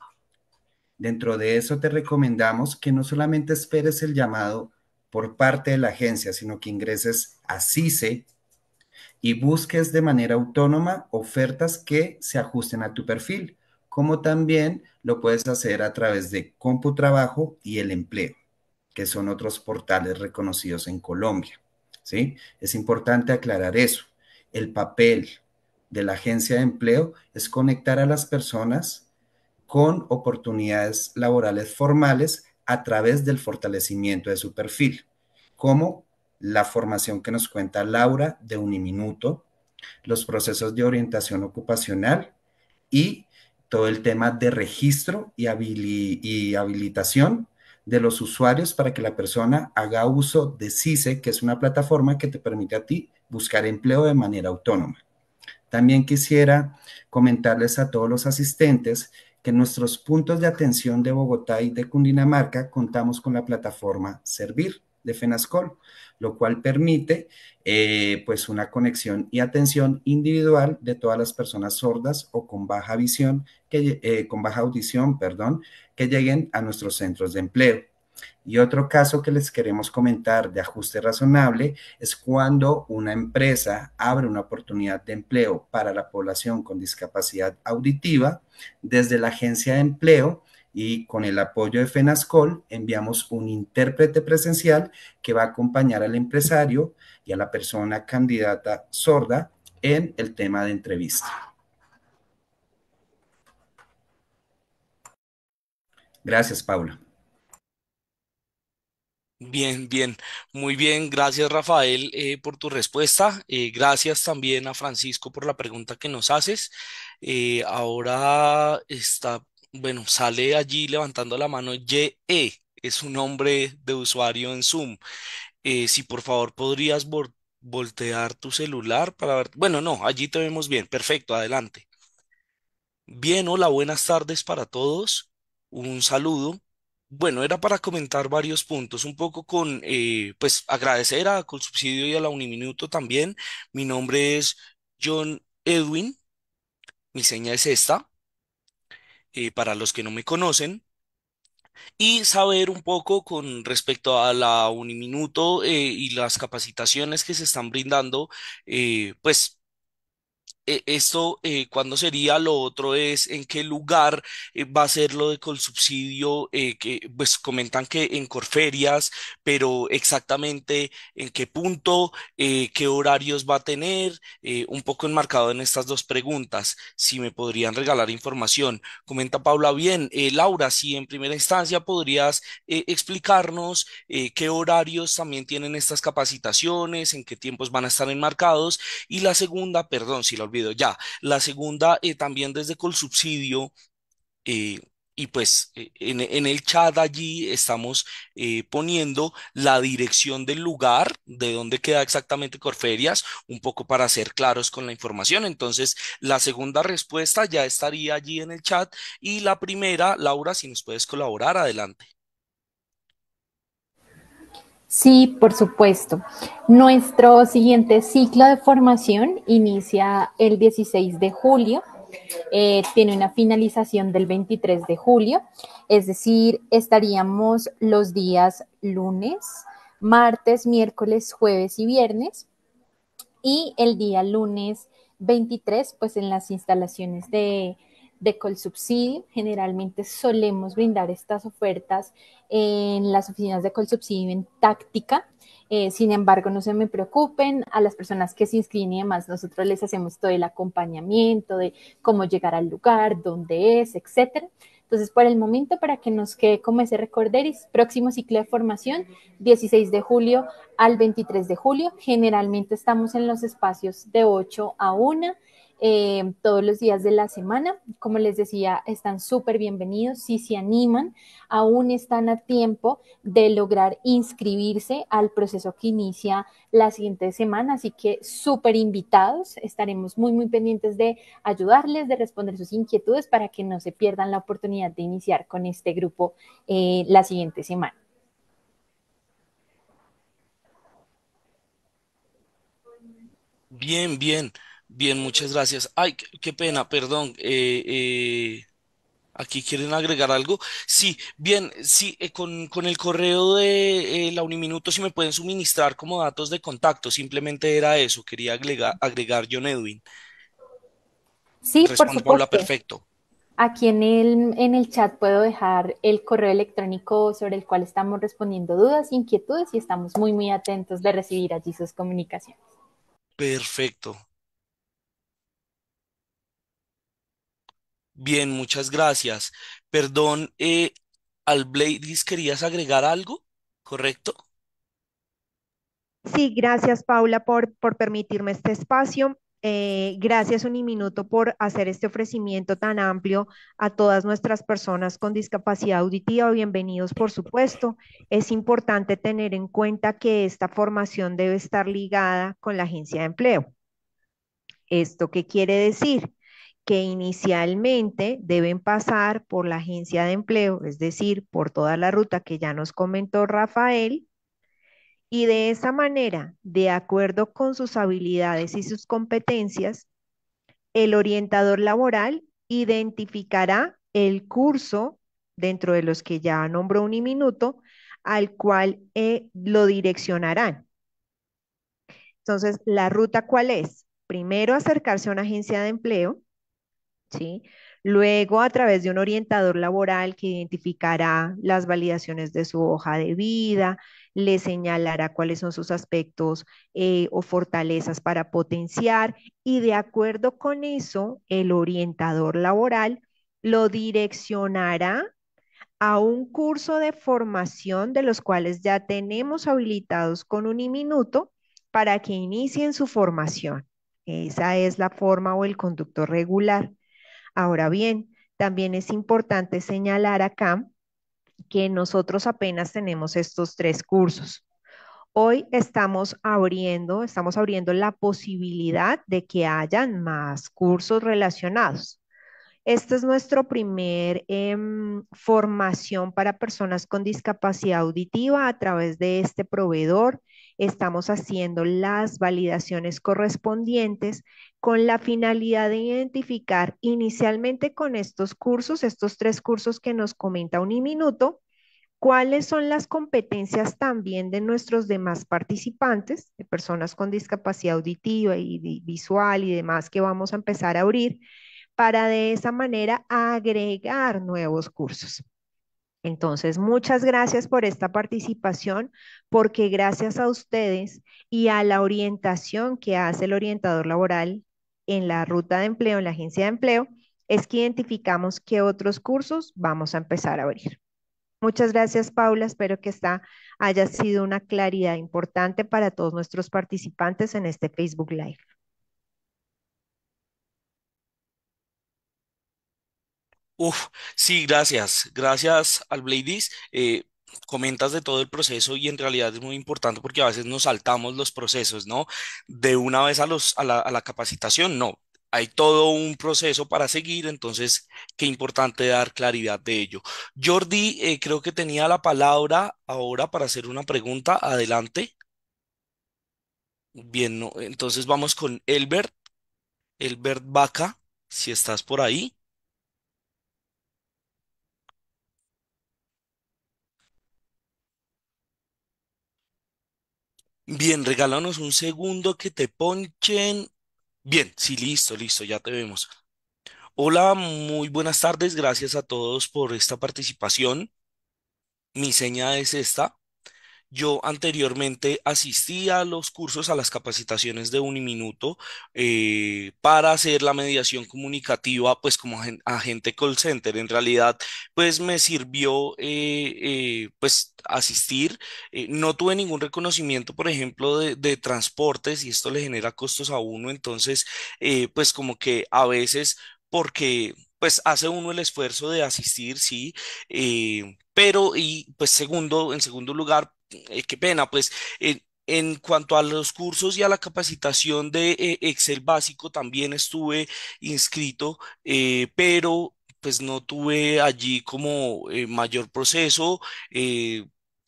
Dentro de eso te recomendamos que no solamente esperes el llamado por parte de la agencia, sino que ingreses a CICE y busques de manera autónoma ofertas que se ajusten a tu perfil, como también lo puedes hacer a través de CompuTrabajo y El Empleo, que son otros portales reconocidos en Colombia. ¿sí? Es importante aclarar eso el papel de la agencia de empleo es conectar a las personas con oportunidades laborales formales a través del fortalecimiento de su perfil, como la formación que nos cuenta Laura de Uniminuto, los procesos de orientación ocupacional y todo el tema de registro y, y habilitación de los usuarios para que la persona haga uso de CISE, que es una plataforma que te permite a ti buscar empleo de manera autónoma. También quisiera comentarles a todos los asistentes que nuestros puntos de atención de Bogotá y de Cundinamarca contamos con la plataforma Servir de FENASCOL, lo cual permite eh, pues una conexión y atención individual de todas las personas sordas o con baja visión, que, eh, con baja audición, perdón, que lleguen a nuestros centros de empleo. Y otro caso que les queremos comentar de ajuste razonable es cuando una empresa abre una oportunidad de empleo para la población con discapacidad auditiva desde la agencia de empleo y con el apoyo de FENASCOL enviamos un intérprete presencial que va a acompañar al empresario y a la persona candidata sorda en el tema de entrevista. Gracias, Paula. Bien, bien, muy bien. Gracias, Rafael, eh, por tu respuesta. Eh, gracias también a Francisco por la pregunta que nos haces. Eh, ahora está, bueno, sale allí levantando la mano YE, es un nombre de usuario en Zoom. si por favor podrías voltear tu celular para ver. Bueno, no, allí te vemos bien. Perfecto, adelante. Bien, hola, buenas tardes para todos. Un saludo. Bueno, era para comentar varios puntos, un poco con, eh, pues agradecer a Colsubsidio y a la Uniminuto también. Mi nombre es John Edwin, mi seña es esta, eh, para los que no me conocen. Y saber un poco con respecto a la Uniminuto eh, y las capacitaciones que se están brindando, pues eh, esto, eh, ¿cuándo sería? Lo otro es en qué lugar eh, va a ser lo de subsidio eh, que pues comentan que en Corferias, pero exactamente en qué punto, qué horarios va a tener, un poco enmarcado en estas dos preguntas, si me podrían regalar información. Comenta Paula bien, Laura, si en primera instancia podrías explicarnos qué horarios también tienen estas capacitaciones, en qué tiempos van a estar enmarcados, y la segunda, perdón, si la olvidé ya. La segunda, eh, también desde Colsubsidio, eh, y pues eh, en, el chat allí estamos poniendo la dirección del lugar, de dónde queda exactamente Corferias, un poco para ser claros con la información. Entonces, la segunda respuesta ya estaría allí en el chat y la primera, Laura, si nos puedes colaborar, adelante. Sí, por supuesto. Nuestro siguiente ciclo de formación inicia el 16 de julio, eh, tiene una finalización del 23 de julio, es decir, estaríamos los días lunes, martes, miércoles, jueves y viernes, y el día lunes 23, pues en las instalaciones de de Colsubsidio. Generalmente solemos brindar estas ofertas en las oficinas de Colsubsidio en táctica. Eh, sin embargo, no se me preocupen, a las personas que se inscriben y nosotros les hacemos todo el acompañamiento de cómo llegar al lugar, dónde es, etcétera. Entonces, por el momento, para que nos quede como ese recorderis, próximo ciclo de formación, 16 de julio al 23 de julio. Generalmente estamos en los espacios de 8 a 1. Eh, todos los días de la semana. Como les decía, están súper bienvenidos. Si se animan, aún están a tiempo de lograr inscribirse al proceso que inicia la siguiente semana. Así que súper invitados. Estaremos muy, muy pendientes de ayudarles, de responder sus inquietudes para que no se pierdan la oportunidad de iniciar con este grupo eh, la siguiente semana. Bien, bien. Bien, muchas gracias. Ay, qué pena, perdón. Eh, eh, aquí quieren agregar algo. Sí, bien, sí, eh, con, el correo de la Uniminuto, si me pueden suministrar como datos de contacto, simplemente era eso, quería agregar, John Edwin. Sí, por supuesto. perfecto. Aquí en el, en el chat puedo dejar el correo electrónico sobre el cual estamos respondiendo dudas, inquietudes y estamos muy, muy atentos de recibir allí sus comunicaciones. Perfecto, Bien, muchas gracias. Perdón, eh, al querías agregar algo, ¿correcto? Sí, gracias Paula por, por permitirme este espacio. Gracias eh, gracias Uniminuto por hacer este ofrecimiento tan amplio a todas nuestras personas con discapacidad auditiva. Bienvenidos, por supuesto. Es importante tener en cuenta que esta formación debe estar ligada con la agencia de empleo. ¿Esto qué quiere decir? que inicialmente deben pasar por la agencia de empleo, es decir, por toda la ruta que ya nos comentó Rafael, y de esa manera, de acuerdo con sus habilidades y sus competencias, el orientador laboral identificará el curso dentro de los que ya nombró un minuto, al cual eh, lo direccionarán. Entonces, ¿la ruta cuál es? Primero acercarse a una agencia de empleo, Luego, a través de un orientador laboral que identificará las validaciones de su hoja de vida, le señalará cuáles son sus aspectos eh, o fortalezas para potenciar y de acuerdo con eso, el orientador laboral lo direccionará a un curso de formación de los cuales ya tenemos habilitados con un minuto para que inicien su formación. Esa es la forma o el conducto regular. Ahora bien, también es importante señalar acá que nosotros apenas tenemos estos tres cursos. Hoy estamos abriendo, estamos abriendo la posibilidad de que hayan más cursos relacionados. Este es nuestro primer em, formación para personas con discapacidad auditiva a través de este proveedor. Estamos haciendo las validaciones correspondientes con la finalidad de identificar inicialmente con estos cursos, estos tres cursos que nos comenta minuto cuáles son las competencias también de nuestros demás participantes, de personas con discapacidad auditiva y visual y demás que vamos a empezar a abrir, para de esa manera agregar nuevos cursos. Entonces, muchas gracias por esta participación, porque gracias a ustedes y a la orientación que hace el orientador laboral en la ruta de empleo, en la agencia de empleo, es que identificamos qué otros cursos vamos a empezar a abrir. Muchas gracias, Paula. Espero que esta haya sido una claridad importante para todos nuestros participantes en este Facebook Live. Uf, sí, gracias. Gracias al comentas de todo el proceso y en realidad es muy importante porque a veces nos saltamos los procesos, ¿no? De una vez a, los, a, la, capacitación, no. Hay todo un proceso para seguir, entonces qué importante dar claridad de ello. Jordi, eh, creo que tenía la palabra ahora para hacer una pregunta. Adelante. Bien, no, entonces vamos con Elbert, Elbert Vaca, si estás por ahí. Bien, regálanos un segundo que te ponchen. Bien, sí, listo, listo, ya te vemos. Hola, muy buenas tardes. Gracias a todos por esta participación. Mi seña es esta. Yo anteriormente asistía a los cursos, a las capacitaciones de Uniminuto minuto eh, para hacer la mediación comunicativa, pues como agente call center. En realidad, pues me sirvió, eh, eh, pues asistir. no tuve ningún reconocimiento, por ejemplo, de, transportes y esto le genera costos a uno. Entonces, pues como que a veces porque pues hace uno el esfuerzo de asistir, sí, pero y pues segundo, en segundo lugar, eh, qué pena, pues en, cuanto a los cursos y a la capacitación de eh, Excel básico también estuve inscrito, eh, pero pues no tuve allí como mayor proceso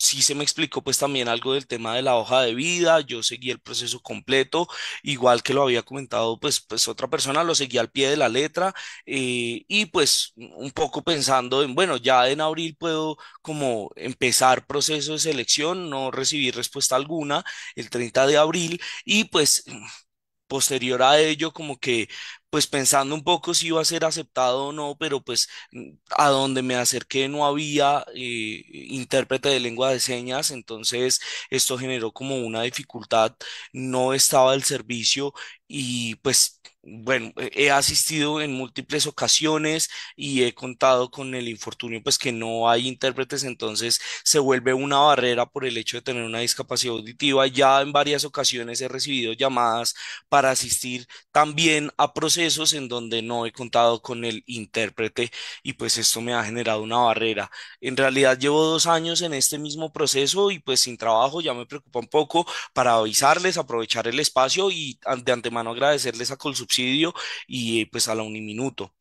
sí se me explicó pues también algo del tema de la hoja de vida, yo seguí el proceso completo, igual que lo había comentado pues, pues otra persona, lo seguí al pie de la letra eh, y pues un poco pensando en, bueno, ya en abril puedo como empezar proceso de selección, no recibí respuesta alguna el 30 de abril y pues posterior a ello como que pues pensando un poco si iba a ser aceptado o no, pero pues mm, a donde me acerqué no había eh, intérprete de lengua de señas, entonces esto generó como una dificultad, no estaba el servicio y pues bueno, eh, he asistido en múltiples ocasiones y he contado con el infortunio, pues que no hay intérpretes, entonces se vuelve una barrera por el hecho de tener una discapacidad auditiva. Ya en varias ocasiones he recibido llamadas para asistir también a procesos en donde no he contado con el intérprete y pues esto me ha generado una barrera. En realidad llevo dos años en este mismo proceso y pues sin trabajo ya me preocupa un poco para avisarles, aprovechar el espacio y de antemano agradecerles a Colsup subsidio y pues a la Uniminuto.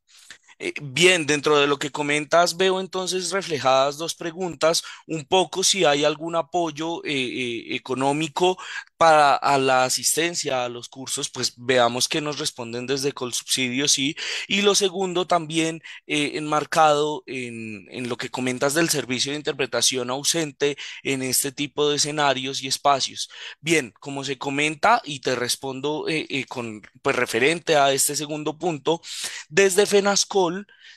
Eh, bien, dentro de lo que comentas veo entonces reflejadas dos preguntas, un poco si hay algún apoyo eh, eh, económico para la asistencia a los cursos, pues veamos que nos responden desde Colsubsidio, sí. Y lo segundo también enmarcado en, lo que comentas del servicio de interpretación ausente en este tipo de escenarios y espacios. Bien, como se comenta y te respondo con pues, referente a este segundo punto, desde FENASCO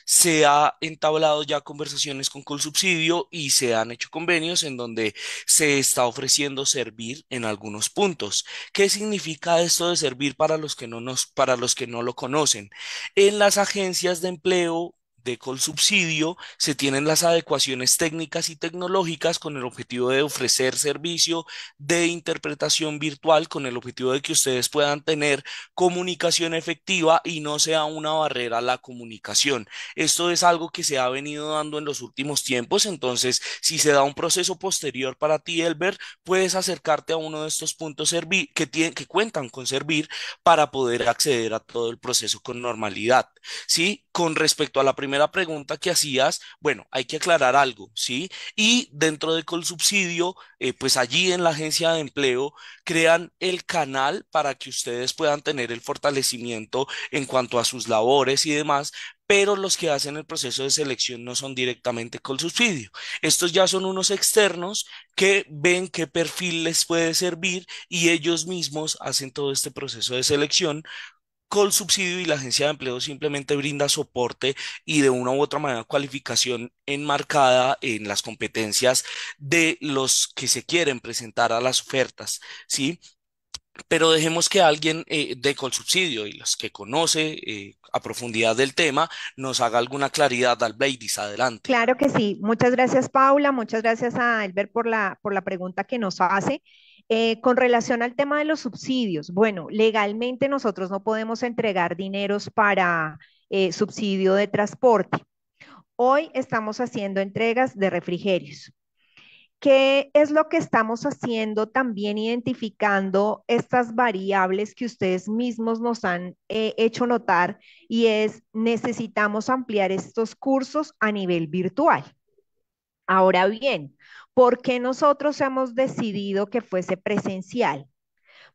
se ha entablado ya conversaciones con Colsubsidio y se han hecho convenios en donde se está ofreciendo servir en algunos puntos. ¿Qué significa esto de servir para los que no nos, para los que no lo conocen? En las agencias de empleo de subsidio, se tienen las adecuaciones técnicas y tecnológicas con el objetivo de ofrecer servicio de interpretación virtual con el objetivo de que ustedes puedan tener comunicación efectiva y no sea una barrera a la comunicación. Esto es algo que se ha venido dando en los últimos tiempos, entonces si se da un proceso posterior para ti, Elbert, puedes acercarte a uno de estos puntos que, que cuentan con servir para poder acceder a todo el proceso con normalidad. ¿sí? Con respecto a la primera primera pregunta que hacías, bueno, hay que aclarar algo, ¿sí? Y dentro de Colsubsidio, subsidio eh, pues allí en la agencia de empleo, crean el canal para que ustedes puedan tener el fortalecimiento en cuanto a sus labores y demás, pero los que hacen el proceso de selección no son directamente con subsidio. Estos ya son unos externos que ven qué perfil les puede servir y ellos mismos hacen todo este proceso de selección Col Subsidio y la Agencia de Empleo simplemente brinda soporte y de una u otra manera cualificación enmarcada en las competencias de los que se quieren presentar a las ofertas, ¿sí? pero dejemos que alguien de eh, de Colsubsidio y los que conoce eh, a profundidad del tema nos haga alguna claridad al Adelante. Claro que sí. Muchas gracias, Paula. Muchas gracias a Albert por la, por la pregunta que nos hace. Eh, con relación al tema de los subsidios, bueno, legalmente nosotros no podemos entregar dineros para eh, subsidio de transporte. Hoy estamos haciendo entregas de refrigerios. ¿Qué es lo que estamos haciendo también identificando estas variables que ustedes mismos nos han eh, hecho notar? Y es, necesitamos ampliar estos cursos a nivel virtual. Ahora bien, ¿Por qué nosotros hemos decidido que fuese presencial?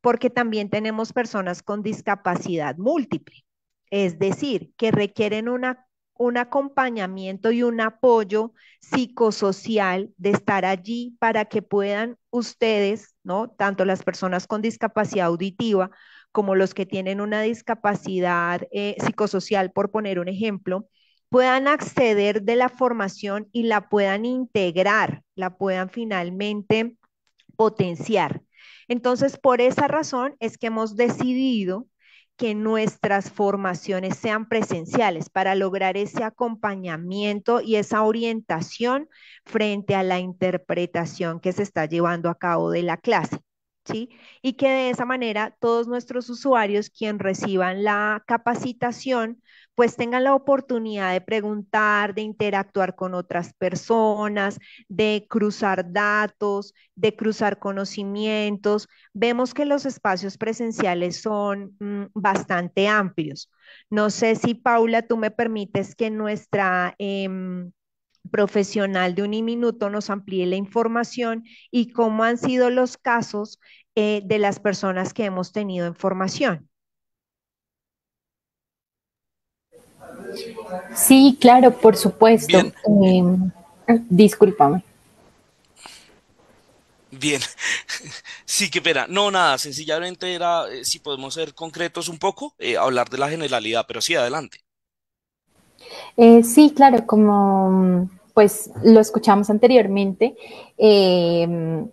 Porque también tenemos personas con discapacidad múltiple, es decir, que requieren un acompañamiento y un apoyo psicosocial de estar allí para que puedan ustedes, ¿no? Tanto las personas con discapacidad auditiva como los que tienen una discapacidad eh, psicosocial, por poner un ejemplo, puedan acceder de la formación y la puedan integrar, la puedan finalmente potenciar. Entonces, por esa razón es que hemos decidido que nuestras formaciones sean presenciales para lograr ese acompañamiento y esa orientación frente a la interpretación que se está llevando a cabo de la clase. Y que de esa manera todos nuestros usuarios, quien reciban la capacitación, pues tengan la oportunidad de preguntar, de interactuar con otras personas, de cruzar datos, de cruzar conocimientos. Vemos que los espacios presenciales son mm, bastante amplios. No sé si, Paula, tú me permites que nuestra... Em, profesional de un minuto nos amplíe la información y cómo han sido los casos eh, de las personas que hemos tenido en formación. Sí, claro, por supuesto. Disculpame. Bien, em, sí, que pena. No, nada, sencillamente era, eh, si podemos ser concretos un poco, eh, hablar de la generalidad, pero sí, adelante. Eh, sí, claro, como pues lo escuchamos anteriormente, eh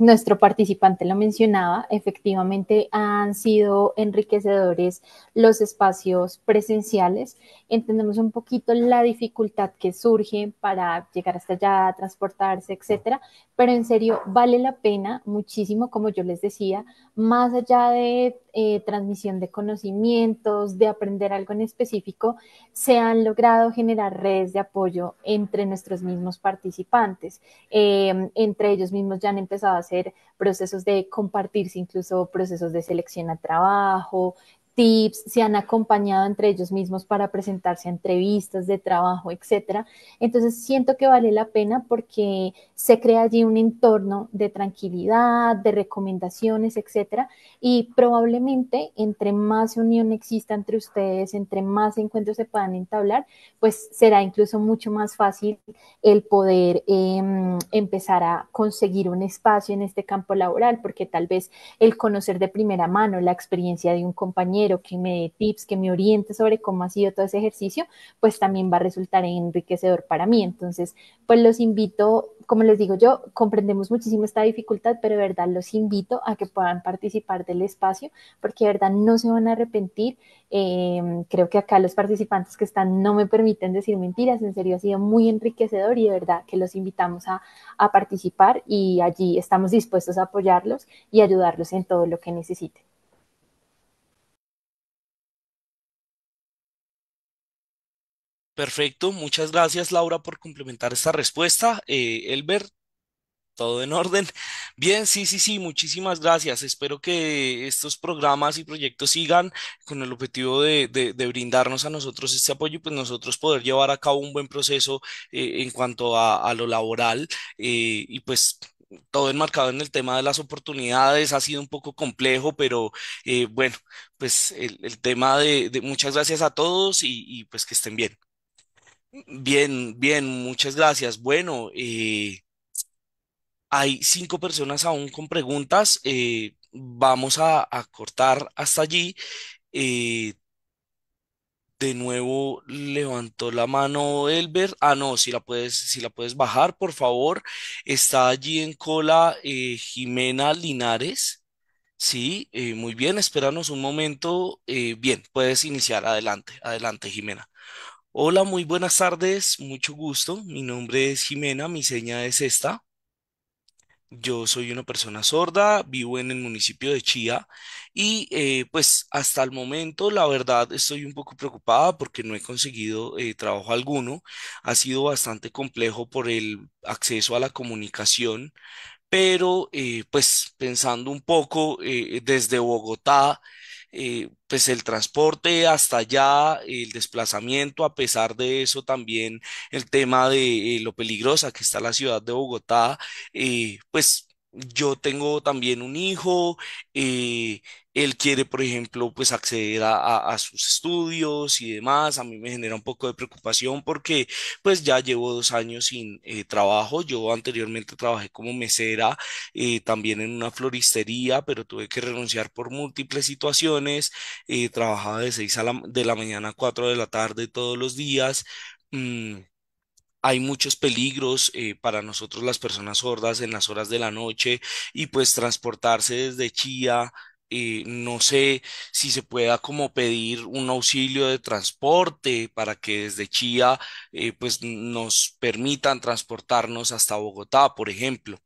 nuestro participante lo mencionaba, efectivamente han sido enriquecedores los espacios presenciales. Entendemos un poquito la dificultad que surge para llegar hasta allá, transportarse, etcétera, pero en serio vale la pena muchísimo, como yo les decía, más allá de eh, transmisión de conocimientos, de aprender algo en específico, se han logrado generar redes de apoyo entre nuestros mismos participantes. Em, entre ellos mismos ya han empezado a hacer procesos de compartirse, incluso procesos de selección a trabajo, se han acompañado entre ellos mismos para presentarse a entrevistas de trabajo, etcétera. Entonces siento que vale la pena porque se crea allí un entorno de tranquilidad, de recomendaciones, etcétera, y probablemente entre más unión exista entre ustedes, entre más encuentros se puedan entablar, pues será incluso mucho más fácil el poder em, empezar a conseguir un espacio en este campo laboral, porque tal vez el conocer de primera mano la experiencia de un compañero que me dé tips, que me oriente sobre cómo ha sido todo ese ejercicio, pues también va a resultar enriquecedor para mí. Entonces, pues los invito, como les digo yo, comprendemos muchísimo esta dificultad, pero de verdad los invito a que puedan participar del espacio, porque de verdad no se van a arrepentir. Em, creo que acá los participantes que están no me permiten decir mentiras, en serio ha sido muy enriquecedor y de verdad que los invitamos a, a participar y allí estamos dispuestos a apoyarlos y ayudarlos en todo lo que necesiten. Perfecto, muchas gracias Laura por complementar esta respuesta. Eh, Elbert, todo en orden. Bien, sí, sí, sí, muchísimas gracias. Espero que estos programas y proyectos sigan con el objetivo de, brindarnos a nosotros este apoyo y pues nosotros poder llevar a cabo un buen proceso eh, en cuanto a, lo laboral eh, y pues todo enmarcado en el tema de las oportunidades. Ha sido un poco complejo, pero bueno, pues el, tema de, muchas gracias a todos y pues que estén bien. Bien, bien, muchas gracias. Bueno, eh, hay cinco personas aún con preguntas. Eh, vamos a, cortar hasta allí. Eh, de nuevo levantó la mano Elber. Ah, no, si la puedes, si la puedes bajar, por favor. Está allí en cola Jimena Linares. Sí, muy bien. Espéranos un momento. bien, puedes iniciar. Adelante, adelante, Jimena. Hola, muy buenas tardes, mucho gusto. Mi nombre es Jimena, mi seña es esta. Yo soy una persona sorda, vivo en el municipio de Chía y eh, pues hasta el momento la verdad estoy un poco preocupada porque no he conseguido eh, trabajo alguno. Ha sido bastante complejo por el acceso a la comunicación, pero eh, pues pensando un poco desde Bogotá eh, pues el transporte hasta allá, el desplazamiento, a pesar de eso también el tema de eh, lo peligrosa que está la ciudad de Bogotá, eh, pues yo tengo también un hijo, eh, él quiere, por ejemplo, pues acceder a, sus estudios y demás. A mí me genera un poco de preocupación porque pues ya llevo dos años sin eh, trabajo. Yo anteriormente trabajé como mesera eh, también en una floristería, pero tuve que renunciar por múltiples situaciones. trabajaba de 6 la, de la mañana a 4 de la tarde todos los días. Mm, hay muchos peligros eh, para nosotros las personas sordas en las horas de la noche y pues transportarse desde Chía, eh, no sé si se pueda como pedir un auxilio de transporte para que desde Chía eh, pues nos permitan transportarnos hasta Bogotá, por ejemplo.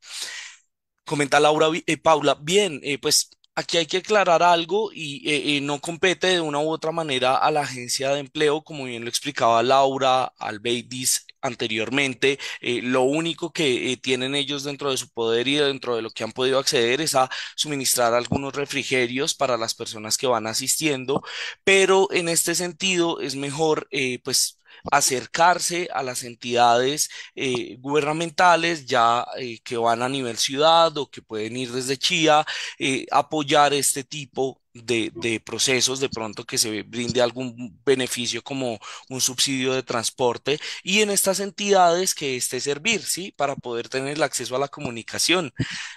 Comenta Laura, Paula, bien, pues aquí hay que aclarar algo y eh, eh, no compete de una u otra manera a la agencia de empleo, como bien lo explicaba Laura Albeidis anteriormente. Eh, lo único que tienen ellos dentro de su poder y dentro de lo que han podido acceder es a suministrar algunos refrigerios para las personas que van asistiendo, pero en este sentido es mejor, pues, acercarse a las entidades eh, gubernamentales ya eh, que van a nivel ciudad o que pueden ir desde Chía, eh, apoyar este tipo de, procesos, de pronto que se brinde algún beneficio como un subsidio de transporte y en estas entidades que esté servir, ¿sí? Para poder tener el acceso a la comunicación.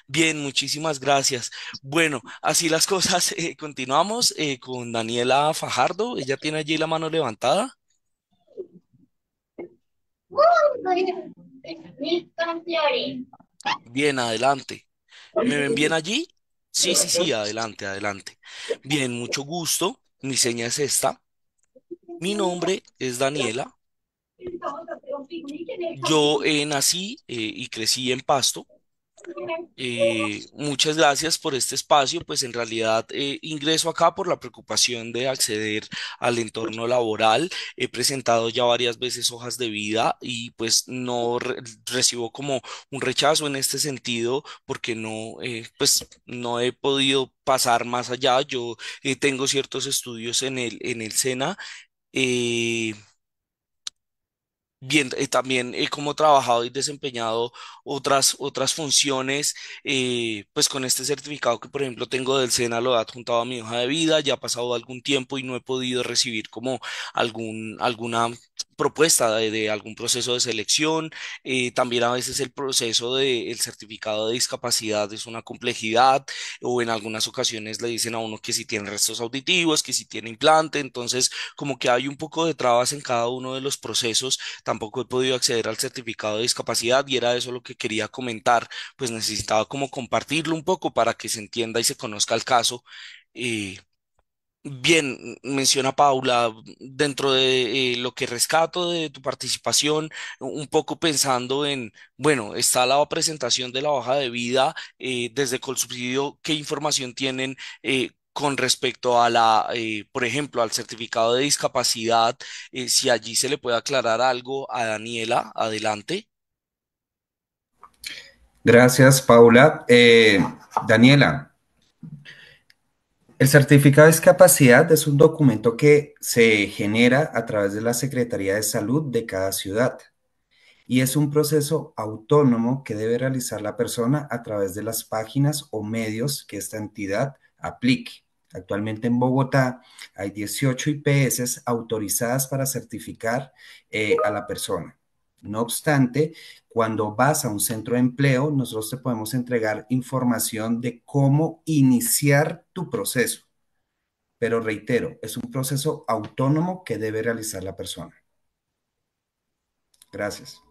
Bien, muchísimas gracias. Bueno, así las cosas. continuamos con Daniela Fajardo. Ella tiene allí la mano levantada. Bien, adelante. ¿Me ven bien allí? Sí, sí, sí, adelante, adelante. Bien, mucho gusto. Mi seña es esta. Mi nombre es Daniela. Yo eh, nací eh, y crecí en Pasto. Eh, muchas gracias por este espacio, pues en realidad eh, ingreso acá por la preocupación de acceder al entorno laboral. He presentado ya varias veces hojas de vida y pues no recibo como un rechazo en este sentido porque no, eh, pues no he podido pasar más allá. Yo tengo ciertos estudios en el, en el SENA bien eh, también eh, como he trabajado y desempeñado otras, otras funciones, eh, pues con este certificado que por ejemplo tengo del SENA lo he adjuntado a mi hoja de vida, ya ha pasado algún tiempo y no he podido recibir como algún, alguna propuesta de, algún proceso de selección, también a veces el proceso del certificado de discapacidad es una complejidad o en algunas ocasiones le dicen a uno que si tiene restos auditivos, que si tiene implante, entonces como que hay un poco de trabas en cada uno de los procesos tampoco he podido acceder al certificado de discapacidad y era eso lo que quería comentar, pues necesitaba como compartirlo un poco para que se entienda y se conozca el caso. Eh, bien, menciona Paula, dentro de eh, lo que rescato de tu participación, un poco pensando en, bueno, está la presentación de la hoja de vida, eh, desde Colsubsidio, qué información tienen, con respecto a la, eh, por ejemplo, al certificado de discapacidad, eh, si allí se le puede aclarar algo a Daniela, adelante. Gracias, Paula. Eh, Daniela, el certificado de discapacidad es un documento que se genera a través de la Secretaría de Salud de cada ciudad y es un proceso autónomo que debe realizar la persona a través de las páginas o medios que esta entidad aplique. Actualmente en Bogotá hay 18 IPS autorizadas para certificar eh, a la persona. No obstante, cuando vas a un centro de empleo, nosotros te podemos entregar información de cómo iniciar tu proceso. Pero reitero, es un proceso autónomo que debe realizar la persona. Gracias.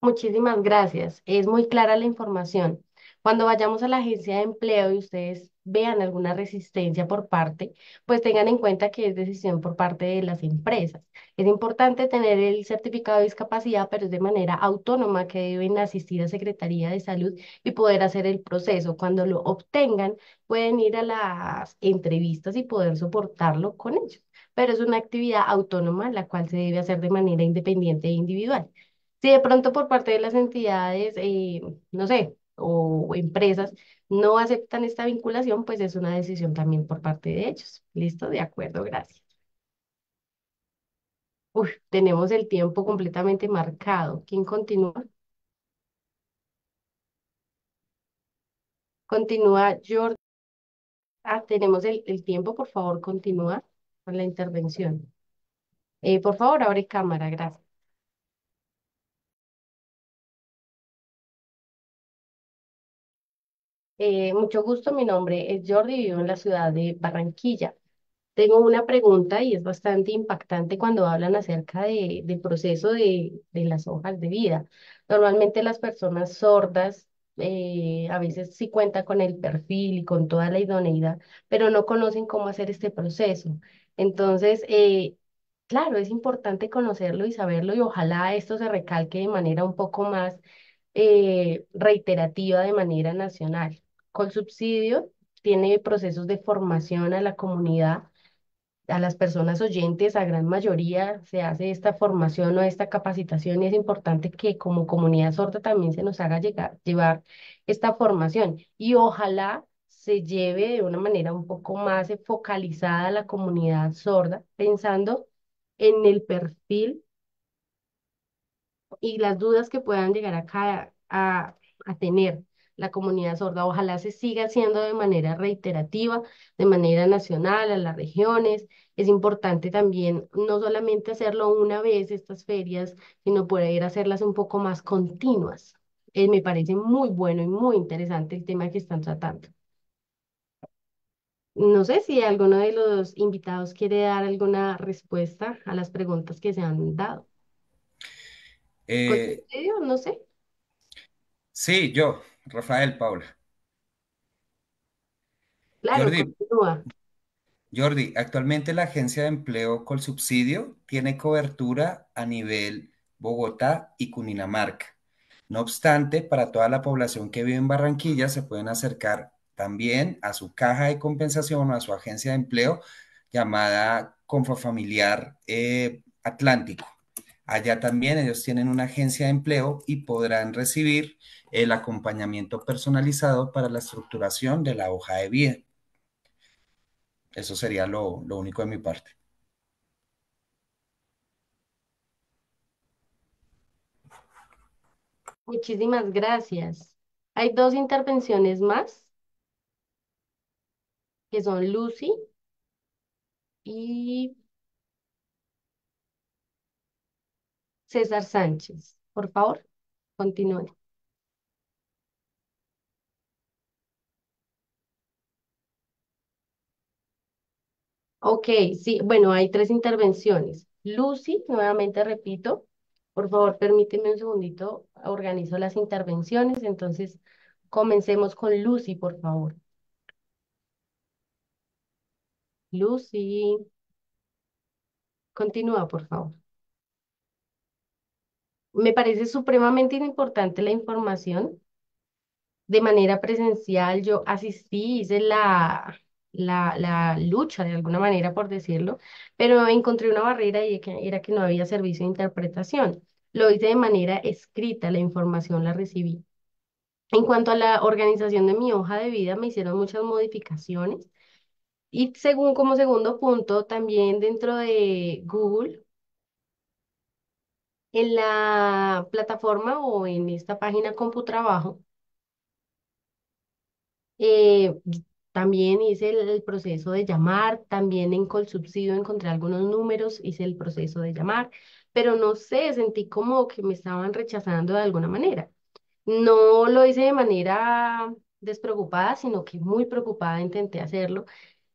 Muchísimas gracias. Es muy clara la información. Cuando vayamos a la agencia de empleo y ustedes vean alguna resistencia por parte, pues tengan en cuenta que es decisión por parte de las empresas. Es importante tener el certificado de discapacidad, pero es de manera autónoma que deben asistir a Secretaría de Salud y poder hacer el proceso. Cuando lo obtengan, pueden ir a las entrevistas y poder soportarlo con ellos. Pero es una actividad autónoma la cual se debe hacer de manera independiente e individual. Si de pronto por parte de las entidades, eh, no sé, o empresas no aceptan esta vinculación, pues es una decisión también por parte de ellos. ¿Listo? De acuerdo, gracias. Uy, tenemos el tiempo completamente marcado. ¿Quién continúa? Continúa, Jordi. Ah, tenemos el, tiempo, por favor, continúa con la intervención. Eh, por favor, abre cámara, gracias. Eh, mucho gusto, mi nombre es Jordi, vivo en la ciudad de Barranquilla. Tengo una pregunta y es bastante impactante cuando hablan acerca del proceso de, las hojas de vida. Normalmente las personas sordas eh, a veces sí cuentan con el perfil y con toda la idoneidad, pero no conocen cómo hacer este proceso. Entonces, eh, claro, es importante conocerlo y saberlo y ojalá esto se recalque de manera un poco más reiterativa de manera nacional subsidio, tiene procesos de formación a la comunidad, a las personas oyentes, a gran mayoría se hace esta formación o esta capacitación y es importante que como comunidad sorda también se nos haga llegar, llevar esta formación y ojalá se lleve de una manera un poco más focalizada a la comunidad sorda, pensando en el perfil y las dudas que puedan llegar acá a, a tener la comunidad sorda. Ojalá se siga haciendo de manera reiterativa, de manera nacional, a las regiones. Es importante también no solamente hacerlo una vez estas ferias, sino poder hacerlas un poco más continuas. Eh, me parece muy bueno y muy interesante el tema que están tratando. No sé si alguno de los invitados quiere dar alguna respuesta a las preguntas que se han dado. Eh, no sé. Sí, yo. Rafael Paula. Claro, Jordi, Jordi, actualmente la agencia de empleo con subsidio tiene cobertura a nivel Bogotá y Cuninamarca. No obstante, para toda la población que vive en Barranquilla se pueden acercar también a su caja de compensación o a su agencia de empleo llamada Confafamiliar eh, Atlántico. Allá también ellos tienen una agencia de empleo y podrán recibir el acompañamiento personalizado para la estructuración de la hoja de vida. Eso sería lo, lo único de mi parte. Muchísimas gracias. Hay dos intervenciones más, que son Lucy y César Sánchez. Por favor, continúe. Ok, sí, bueno, hay tres intervenciones. Lucy, nuevamente repito, por favor, permíteme un segundito, organizo las intervenciones, entonces comencemos con Lucy, por favor. Lucy, continúa, por favor me parece supremamente importante la información. De manera presencial yo asistí, hice la, la, la lucha de alguna manera, por decirlo, pero encontré una barrera y era que no había servicio de interpretación. Lo hice de manera escrita, la información la recibí. En cuanto a la organización de mi hoja de vida, me hicieron muchas modificaciones. Y según como segundo punto, también dentro de Google en la plataforma o en esta página CompuTrabajo, eh, también hice el, el, proceso de llamar, también en Colsubsidio encontré algunos números, hice el proceso de llamar, pero no sé, sentí como que me estaban rechazando de alguna manera. No lo hice de manera despreocupada, sino que muy preocupada intenté hacerlo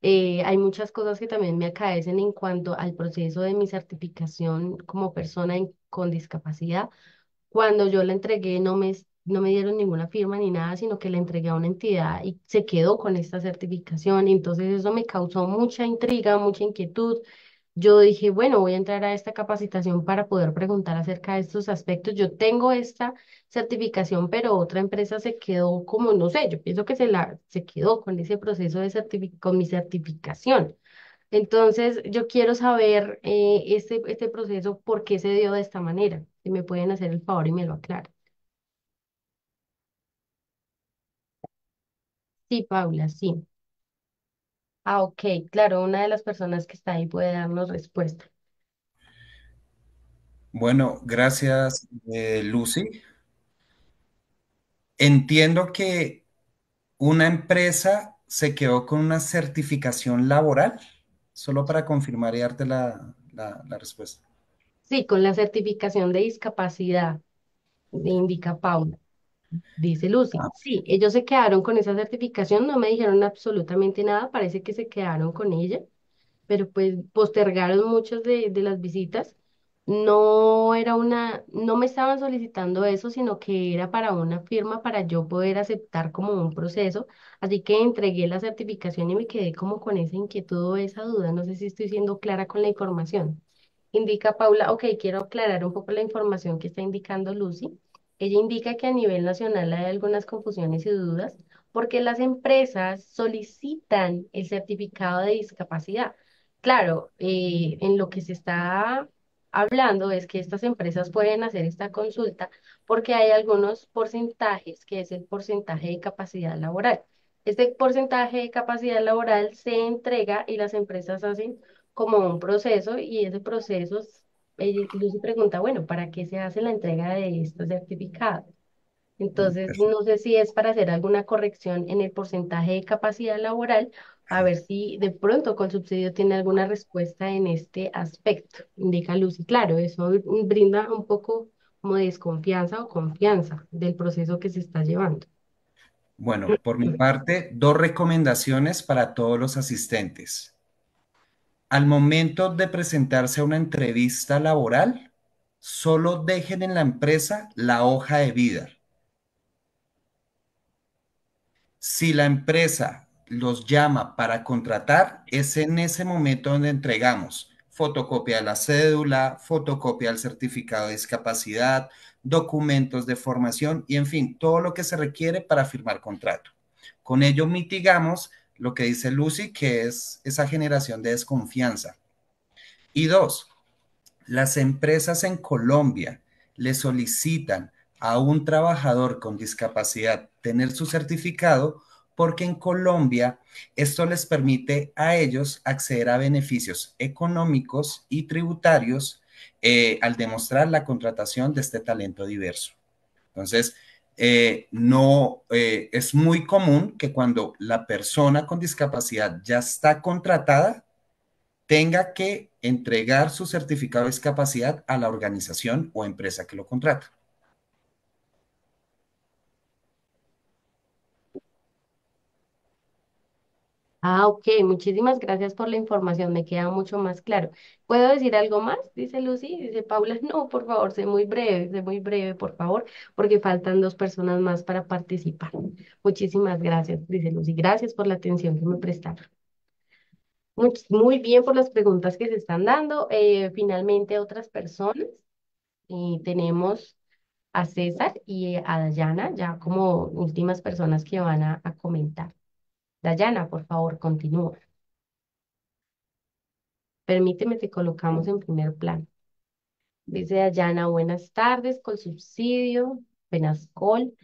eh, hay muchas cosas que también me acaecen en cuanto al proceso de mi certificación como persona con discapacidad. Cuando yo la entregué no me, no me dieron ninguna firma ni nada, sino que la entregué a una entidad y se quedó con esta certificación. Entonces eso me causó mucha intriga, mucha inquietud yo dije, bueno, voy a entrar a esta capacitación para poder preguntar acerca de estos aspectos. Yo tengo esta certificación, pero otra empresa se quedó como, no sé, yo pienso que se, la, se quedó con ese proceso de con mi certificación. Entonces, yo quiero saber eh, este, este proceso, por qué se dio de esta manera. Si me pueden hacer el favor y me lo aclaran. Sí, Paula, sí. Ah, ok, claro, una de las personas que está ahí puede darnos respuesta. Bueno, gracias, eh, Lucy. Entiendo que una empresa se quedó con una certificación laboral, solo para confirmar y darte la, la respuesta. Sí, con la certificación de discapacidad, indica Paula. Dice Lucy, ah. sí, ellos se quedaron con esa certificación, no me dijeron absolutamente nada, parece que se quedaron con ella, pero pues postergaron muchas de, de las visitas. No era una, no me estaban solicitando eso, sino que era para una firma para yo poder aceptar como un proceso. Así que entregué la certificación y me quedé como con esa inquietud o esa duda. No sé si estoy siendo clara con la información. Indica Paula, ok, quiero aclarar un poco la información que está indicando Lucy. Ella indica que a nivel nacional hay algunas confusiones y dudas porque las empresas solicitan el certificado de discapacidad. Claro, eh, en lo que se está hablando es que estas empresas pueden hacer esta consulta porque hay algunos porcentajes, que es el porcentaje de capacidad laboral. Este porcentaje de capacidad laboral se entrega y las empresas hacen como un proceso y ese proceso Lucy pregunta, bueno, ¿para qué se hace la entrega de estos certificados? Mm, Entonces, pues no sé si es para hacer alguna corrección en el porcentaje de capacidad laboral, a ver si de pronto con subsidio tiene alguna respuesta en este aspecto, indica Lucy. Claro, eso brinda un poco como desconfianza o confianza del proceso que se está llevando. Bueno, mm. por mi parte, dos recomendaciones para todos los asistentes al momento de presentarse a una entrevista laboral, solo dejen en la empresa la hoja de vida. Si la empresa los llama para contratar, es en ese momento donde entregamos fotocopia de la cédula, fotocopia del certificado de discapacidad, documentos de formación y, en fin, todo lo que se requiere para firmar contrato. Con ello mitigamos lo que dice Lucy, que es esa generación de desconfianza. Y dos, las empresas en Colombia le solicitan a un trabajador con discapacidad tener su certificado porque en Colombia esto les permite a ellos acceder a beneficios económicos y tributarios eh, al demostrar la contratación de este talento diverso. Entonces, eh, no eh, es muy común que cuando la persona con discapacidad ya está contratada, tenga que entregar su certificado de discapacidad a la organización o empresa que lo contrata. Ah, ok, muchísimas gracias por la información, me queda mucho más claro. ¿Puedo decir algo más? Dice Lucy, dice Paula, no, por favor, sé muy breve, sé muy breve, por favor, porque faltan dos personas más para participar. Muchísimas gracias, dice Lucy, gracias por la atención que me prestaron. Muy, bien por las preguntas que se están dando. Eh, finalmente, otras personas, tenemos a César y a Dayana, ya como últimas personas que van a comentar. Dayana, por favor, continúa. Permíteme, te colocamos en primer plano. Dice Dayana, buenas tardes, con subsidio, Penascol.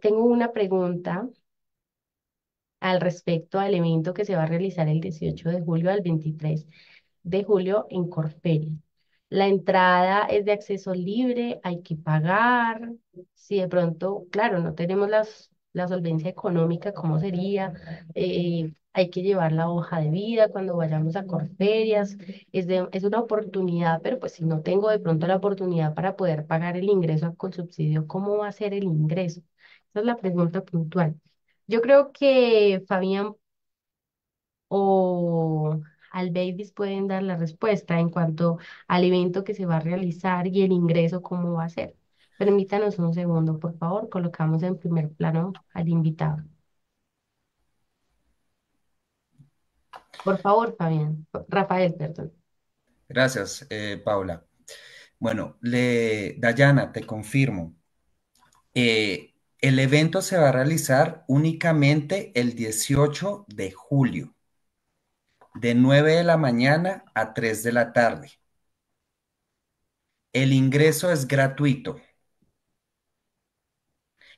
tengo una pregunta al respecto al evento que se va a realizar el 18 de julio al 23 de julio en Corferia. La entrada es de acceso libre, hay que pagar. Si de pronto, claro, no tenemos las la solvencia económica, cómo sería, eh, hay que llevar la hoja de vida cuando vayamos a Corferias, es, es una oportunidad, pero pues si no tengo de pronto la oportunidad para poder pagar el ingreso con subsidio, ¿cómo va a ser el ingreso? Esa es la pregunta puntual. Yo creo que Fabián o al pueden dar la respuesta en cuanto al evento que se va a realizar y el ingreso, cómo va a ser. Permítanos un segundo, por favor. Colocamos en primer plano al invitado. Por favor, Fabián. Rafael, perdón. Gracias, eh, Paula. Bueno, le, Dayana, te confirmo. Eh, el evento se va a realizar únicamente el 18 de julio, de 9 de la mañana a 3 de la tarde. El ingreso es gratuito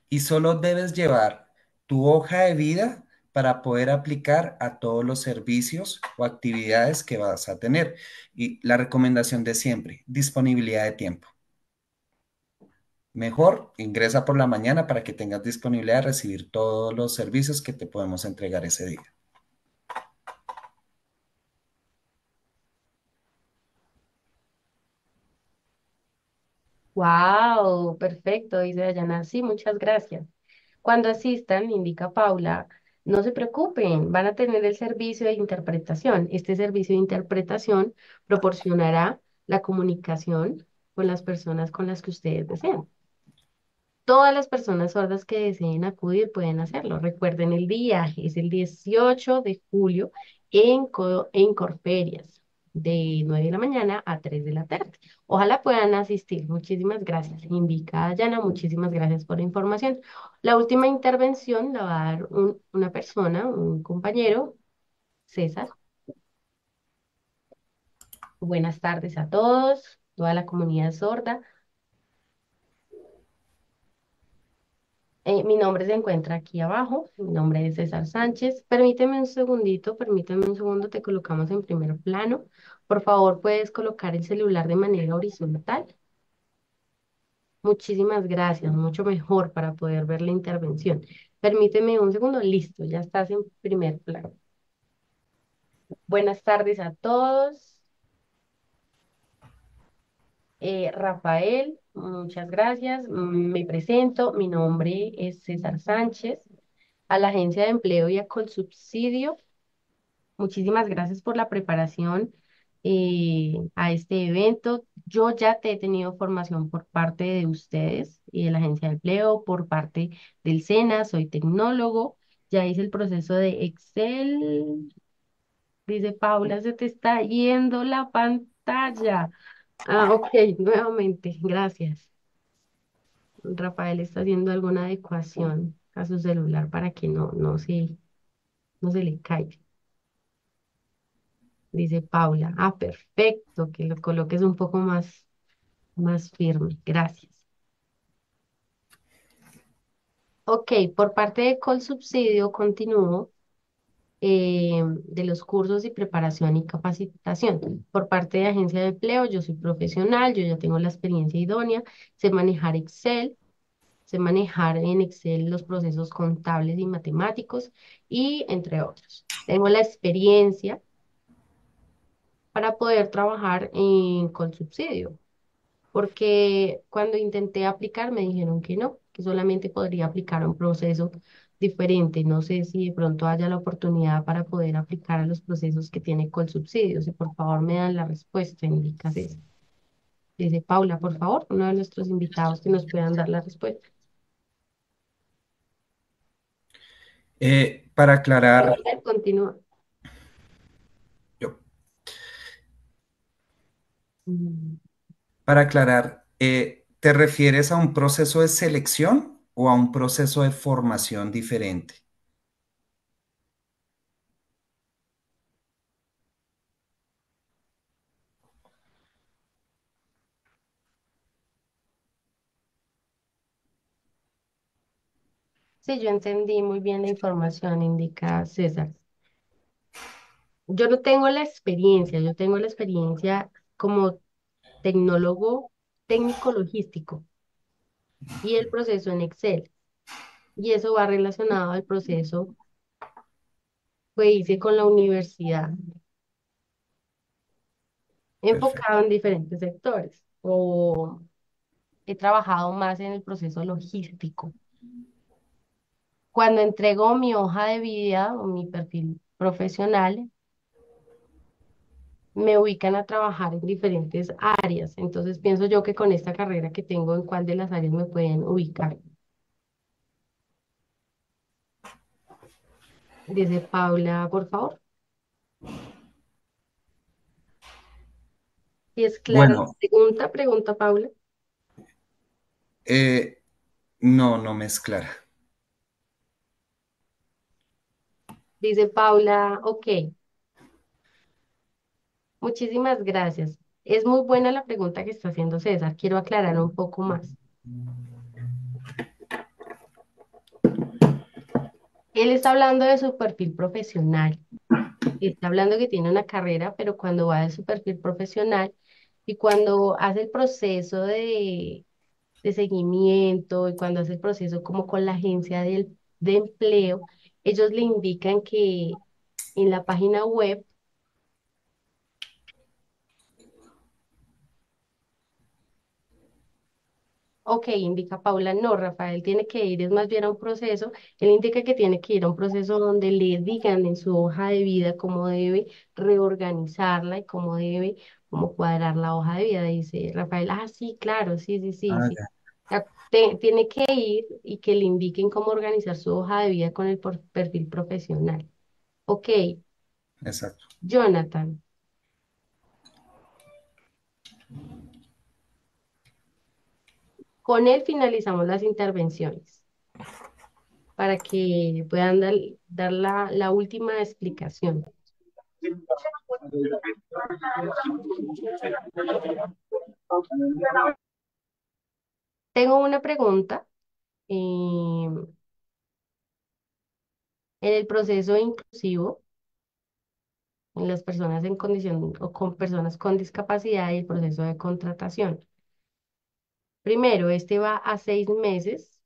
y solo debes llevar tu hoja de vida para poder aplicar a todos los servicios o actividades que vas a tener. Y la recomendación de siempre, disponibilidad de tiempo. Mejor ingresa por la mañana para que tengas disponibilidad de recibir todos los servicios que te podemos entregar ese día. Wow, perfecto, dice Dayana. Sí, muchas gracias. Cuando asistan, indica Paula, no se preocupen, van a tener el servicio de interpretación. Este servicio de interpretación proporcionará la comunicación con las personas con las que ustedes desean. Todas las personas sordas que deseen acudir pueden hacerlo. Recuerden el día, es el 18 de julio en, en Corferias de 9 de la mañana a 3 de la tarde. Ojalá puedan asistir. Muchísimas gracias, indicada Yana. Muchísimas gracias por la información. La última intervención la va a dar una persona, un compañero, César. Buenas tardes a todos, toda la comunidad sorda. Eh, mi nombre se encuentra aquí abajo, mi nombre es César Sánchez. Permíteme un segundito, permíteme un segundo, te colocamos en primer plano. Por favor, puedes colocar el celular de manera horizontal. Muchísimas gracias, mucho mejor para poder ver la intervención. Permíteme un segundo, listo, ya estás en primer plano. Buenas tardes a todos. Eh, Rafael, muchas gracias. Me presento, mi nombre es César Sánchez, a la Agencia de Empleo y a Colsubsidio. Muchísimas gracias por la preparación eh, a este evento. Yo ya te he tenido formación por parte de ustedes y de la Agencia de Empleo, por parte del SENA, soy tecnólogo, ya hice el proceso de Excel. Dice Paula, se te está yendo la pantalla. Ah, ok, nuevamente, gracias. Rafael está haciendo alguna adecuación a su celular para que no, no se, no se le caiga. Dice Paula. Ah, perfecto, que lo coloques un poco más, más firme. Gracias. Ok, por parte de Colsubsidio, continúo. Eh, de los cursos y preparación y capacitación. Por parte de agencia de empleo, yo soy profesional, yo ya tengo la experiencia idónea, sé manejar Excel, sé manejar en Excel los procesos contables y matemáticos y entre otros. Tengo la experiencia para poder trabajar en, con subsidio, porque cuando intenté aplicar me dijeron que no, que solamente podría aplicar un proceso diferente. No sé si de pronto haya la oportunidad para poder aplicar a los procesos que tiene Colsubsidio. Si por favor me dan la respuesta, indica César. Paula, por favor, uno de nuestros invitados que nos puedan dar la respuesta. Eh, para aclarar... Continúa. Para aclarar, eh, ¿te refieres a un proceso de selección o a un proceso de formación diferente? Sí, yo entendí muy bien la información indica César. Yo no tengo la experiencia, yo tengo la experiencia como tecnólogo técnico logístico y el proceso en Excel. Y eso va relacionado al proceso que hice con la universidad, enfocado en diferentes sectores. O he trabajado más en el proceso logístico. Cuando entrego mi hoja de vida o mi perfil profesional, me ubican a trabajar en diferentes áreas. Entonces pienso yo que con esta carrera que tengo, ¿en cuál de las áreas me pueden ubicar? Dice Paula, por favor. Si es claro segunda pregunta, Paula. Eh, no, no me es clara. Dice Paula, ok, Muchísimas gracias. Es muy buena la pregunta que está haciendo César. Quiero aclarar un poco más. Él está hablando de su perfil profesional. Está hablando que tiene una carrera, pero cuando va de su perfil profesional y cuando hace el proceso de, seguimiento y cuando hace el proceso como con la agencia de, de empleo, ellos le indican que en la página web Ok, indica Paula, no, Rafael tiene que ir, es más bien a un proceso, él indica que tiene que ir a un proceso donde le digan en su hoja de vida cómo debe reorganizarla y cómo debe, cómo cuadrar la hoja de vida, dice Rafael, ah, sí, claro, sí, sí, sí, ah, tiene que ir y que le indiquen cómo organizar su hoja de vida con el perfil profesional. Ok. Exacto. Jonathan. Con él finalizamos las intervenciones para que puedan dar, la, última explicación. Tengo una pregunta. Em, en el proceso inclusivo, en las personas en condición o con personas con discapacidad y el proceso de contratación. Primero, este va a seis meses,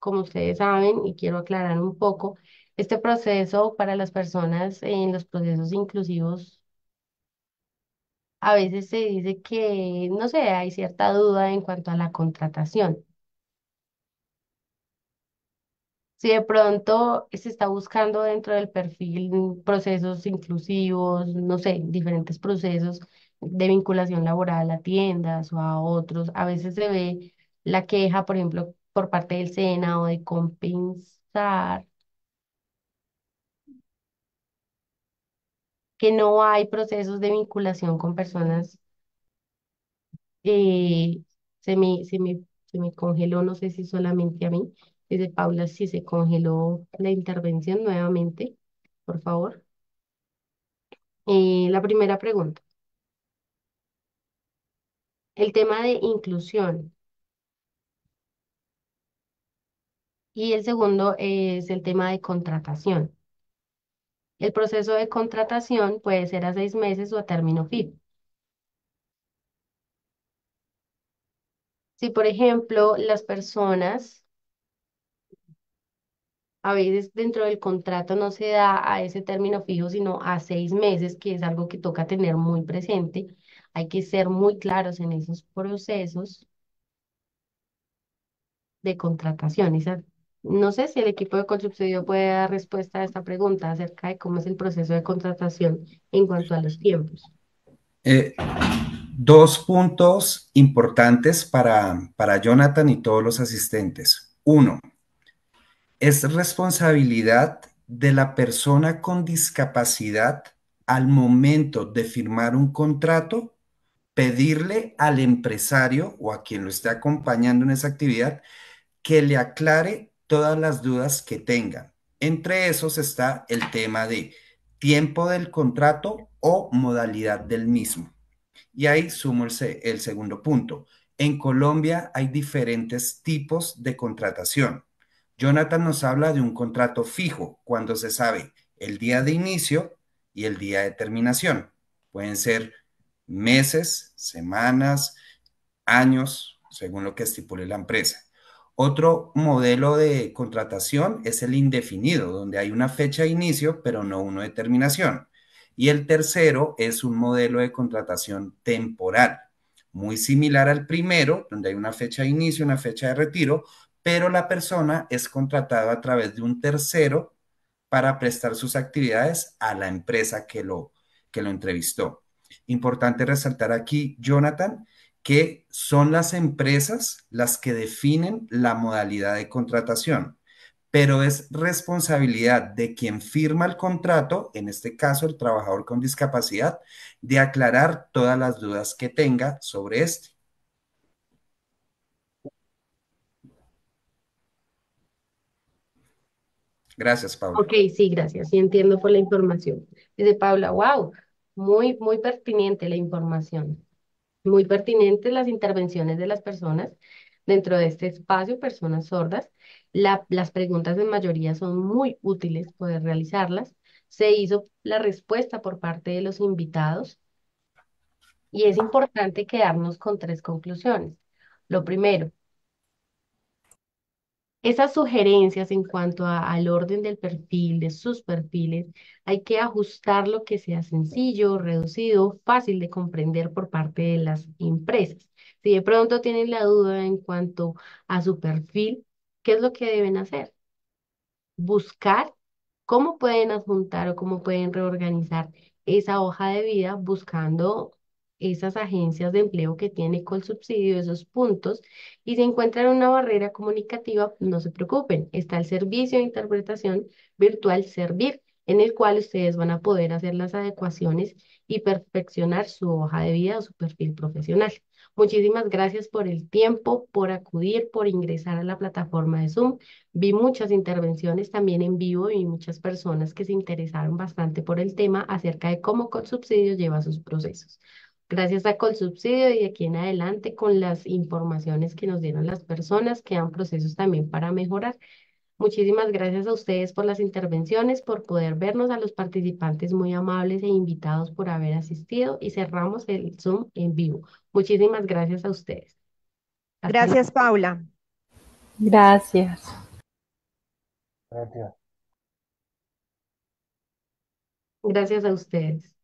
como ustedes saben, y quiero aclarar un poco, este proceso para las personas en los procesos inclusivos, a veces se dice que, no sé, hay cierta duda en cuanto a la contratación. Si de pronto se está buscando dentro del perfil procesos inclusivos, no sé, diferentes procesos de vinculación laboral a tiendas o a otros. A veces se ve la queja, por ejemplo, por parte del SENA o de compensar que no hay procesos de vinculación con personas. Eh, se me, se me, congeló, no sé si solamente a mí. Dice Paula, si se congeló la intervención nuevamente, por favor. Eh, la primera pregunta el tema de inclusión. Y el segundo es el tema de contratación. El proceso de contratación puede ser a seis meses o a término fijo. Si, por ejemplo, las personas a veces dentro del contrato no se da a ese término fijo, sino a seis meses, que es algo que toca tener muy presente, hay que ser muy claros en esos procesos de contratación. no sé si el equipo de Consubsidio puede dar respuesta a esta pregunta acerca de cómo es el proceso de contratación en cuanto a los tiempos. Eh, dos puntos importantes para, para Jonathan y todos los asistentes. Uno, es responsabilidad de la persona con discapacidad al momento de firmar un contrato pedirle al empresario o a quien lo esté acompañando en esa actividad que le aclare todas las dudas que tenga. Entre esos está el tema de tiempo del contrato o modalidad del mismo. Y ahí sumo el segundo punto. En Colombia hay diferentes tipos de contratación. Jonathan nos habla de un contrato fijo, cuando se sabe el día de inicio y el día de terminación. Pueden ser meses, semanas, años, según lo que estipule la empresa. Otro modelo de contratación es el indefinido, donde hay una fecha de inicio, pero no una de terminación. Y el tercero es un modelo de contratación temporal, muy similar al primero, donde hay una fecha de inicio, una fecha de retiro, pero la persona es contratada a través de un tercero para prestar sus actividades a la empresa que lo, que lo entrevistó. Importante resaltar aquí, Jonathan, que son las empresas las que definen la modalidad de contratación, pero es responsabilidad de quien firma el contrato, en este caso el trabajador con discapacidad, de aclarar todas las dudas que tenga sobre este. Gracias, Paula. Ok, sí, gracias. Y entiendo por la información. Dice Paula, wow, muy, muy pertinente la información, muy pertinentes las intervenciones de las personas dentro de este espacio, personas sordas. las preguntas en mayoría son muy útiles poder realizarlas. Se hizo la respuesta por parte de los invitados y es importante quedarnos con tres conclusiones. Lo primero, esas sugerencias en cuanto al orden del perfil, de sus perfiles, hay que ajustar lo que sea sencillo, reducido, fácil de comprender por parte de las empresas. Si de pronto tienen la duda en cuanto a su perfil, ¿qué es lo que deben hacer? Buscar cómo pueden adjuntar o cómo pueden reorganizar esa hoja de vida buscando esas agencias de empleo que tiene con subsidio esos puntos y si encuentran una barrera comunicativa, no se preocupen, está el servicio de interpretación virtual Servir, en el cual ustedes van a poder hacer las adecuaciones y perfeccionar su hoja de vida o su perfil profesional. Muchísimas gracias por el tiempo, por acudir, por ingresar a la plataforma de Zoom. Vi muchas intervenciones también en vivo y muchas personas que se interesaron bastante por el tema acerca de cómo con lleva sus procesos. Gracias a Colsubsidio y aquí en adelante con las informaciones que nos dieron las personas, que quedan procesos también para mejorar. Muchísimas gracias a ustedes por las intervenciones, por poder vernos, a los participantes muy amables e invitados por haber asistido y cerramos el Zoom en vivo. Muchísimas gracias a ustedes. gracias, Paula. Gracias. Gracias. Gracias a ustedes.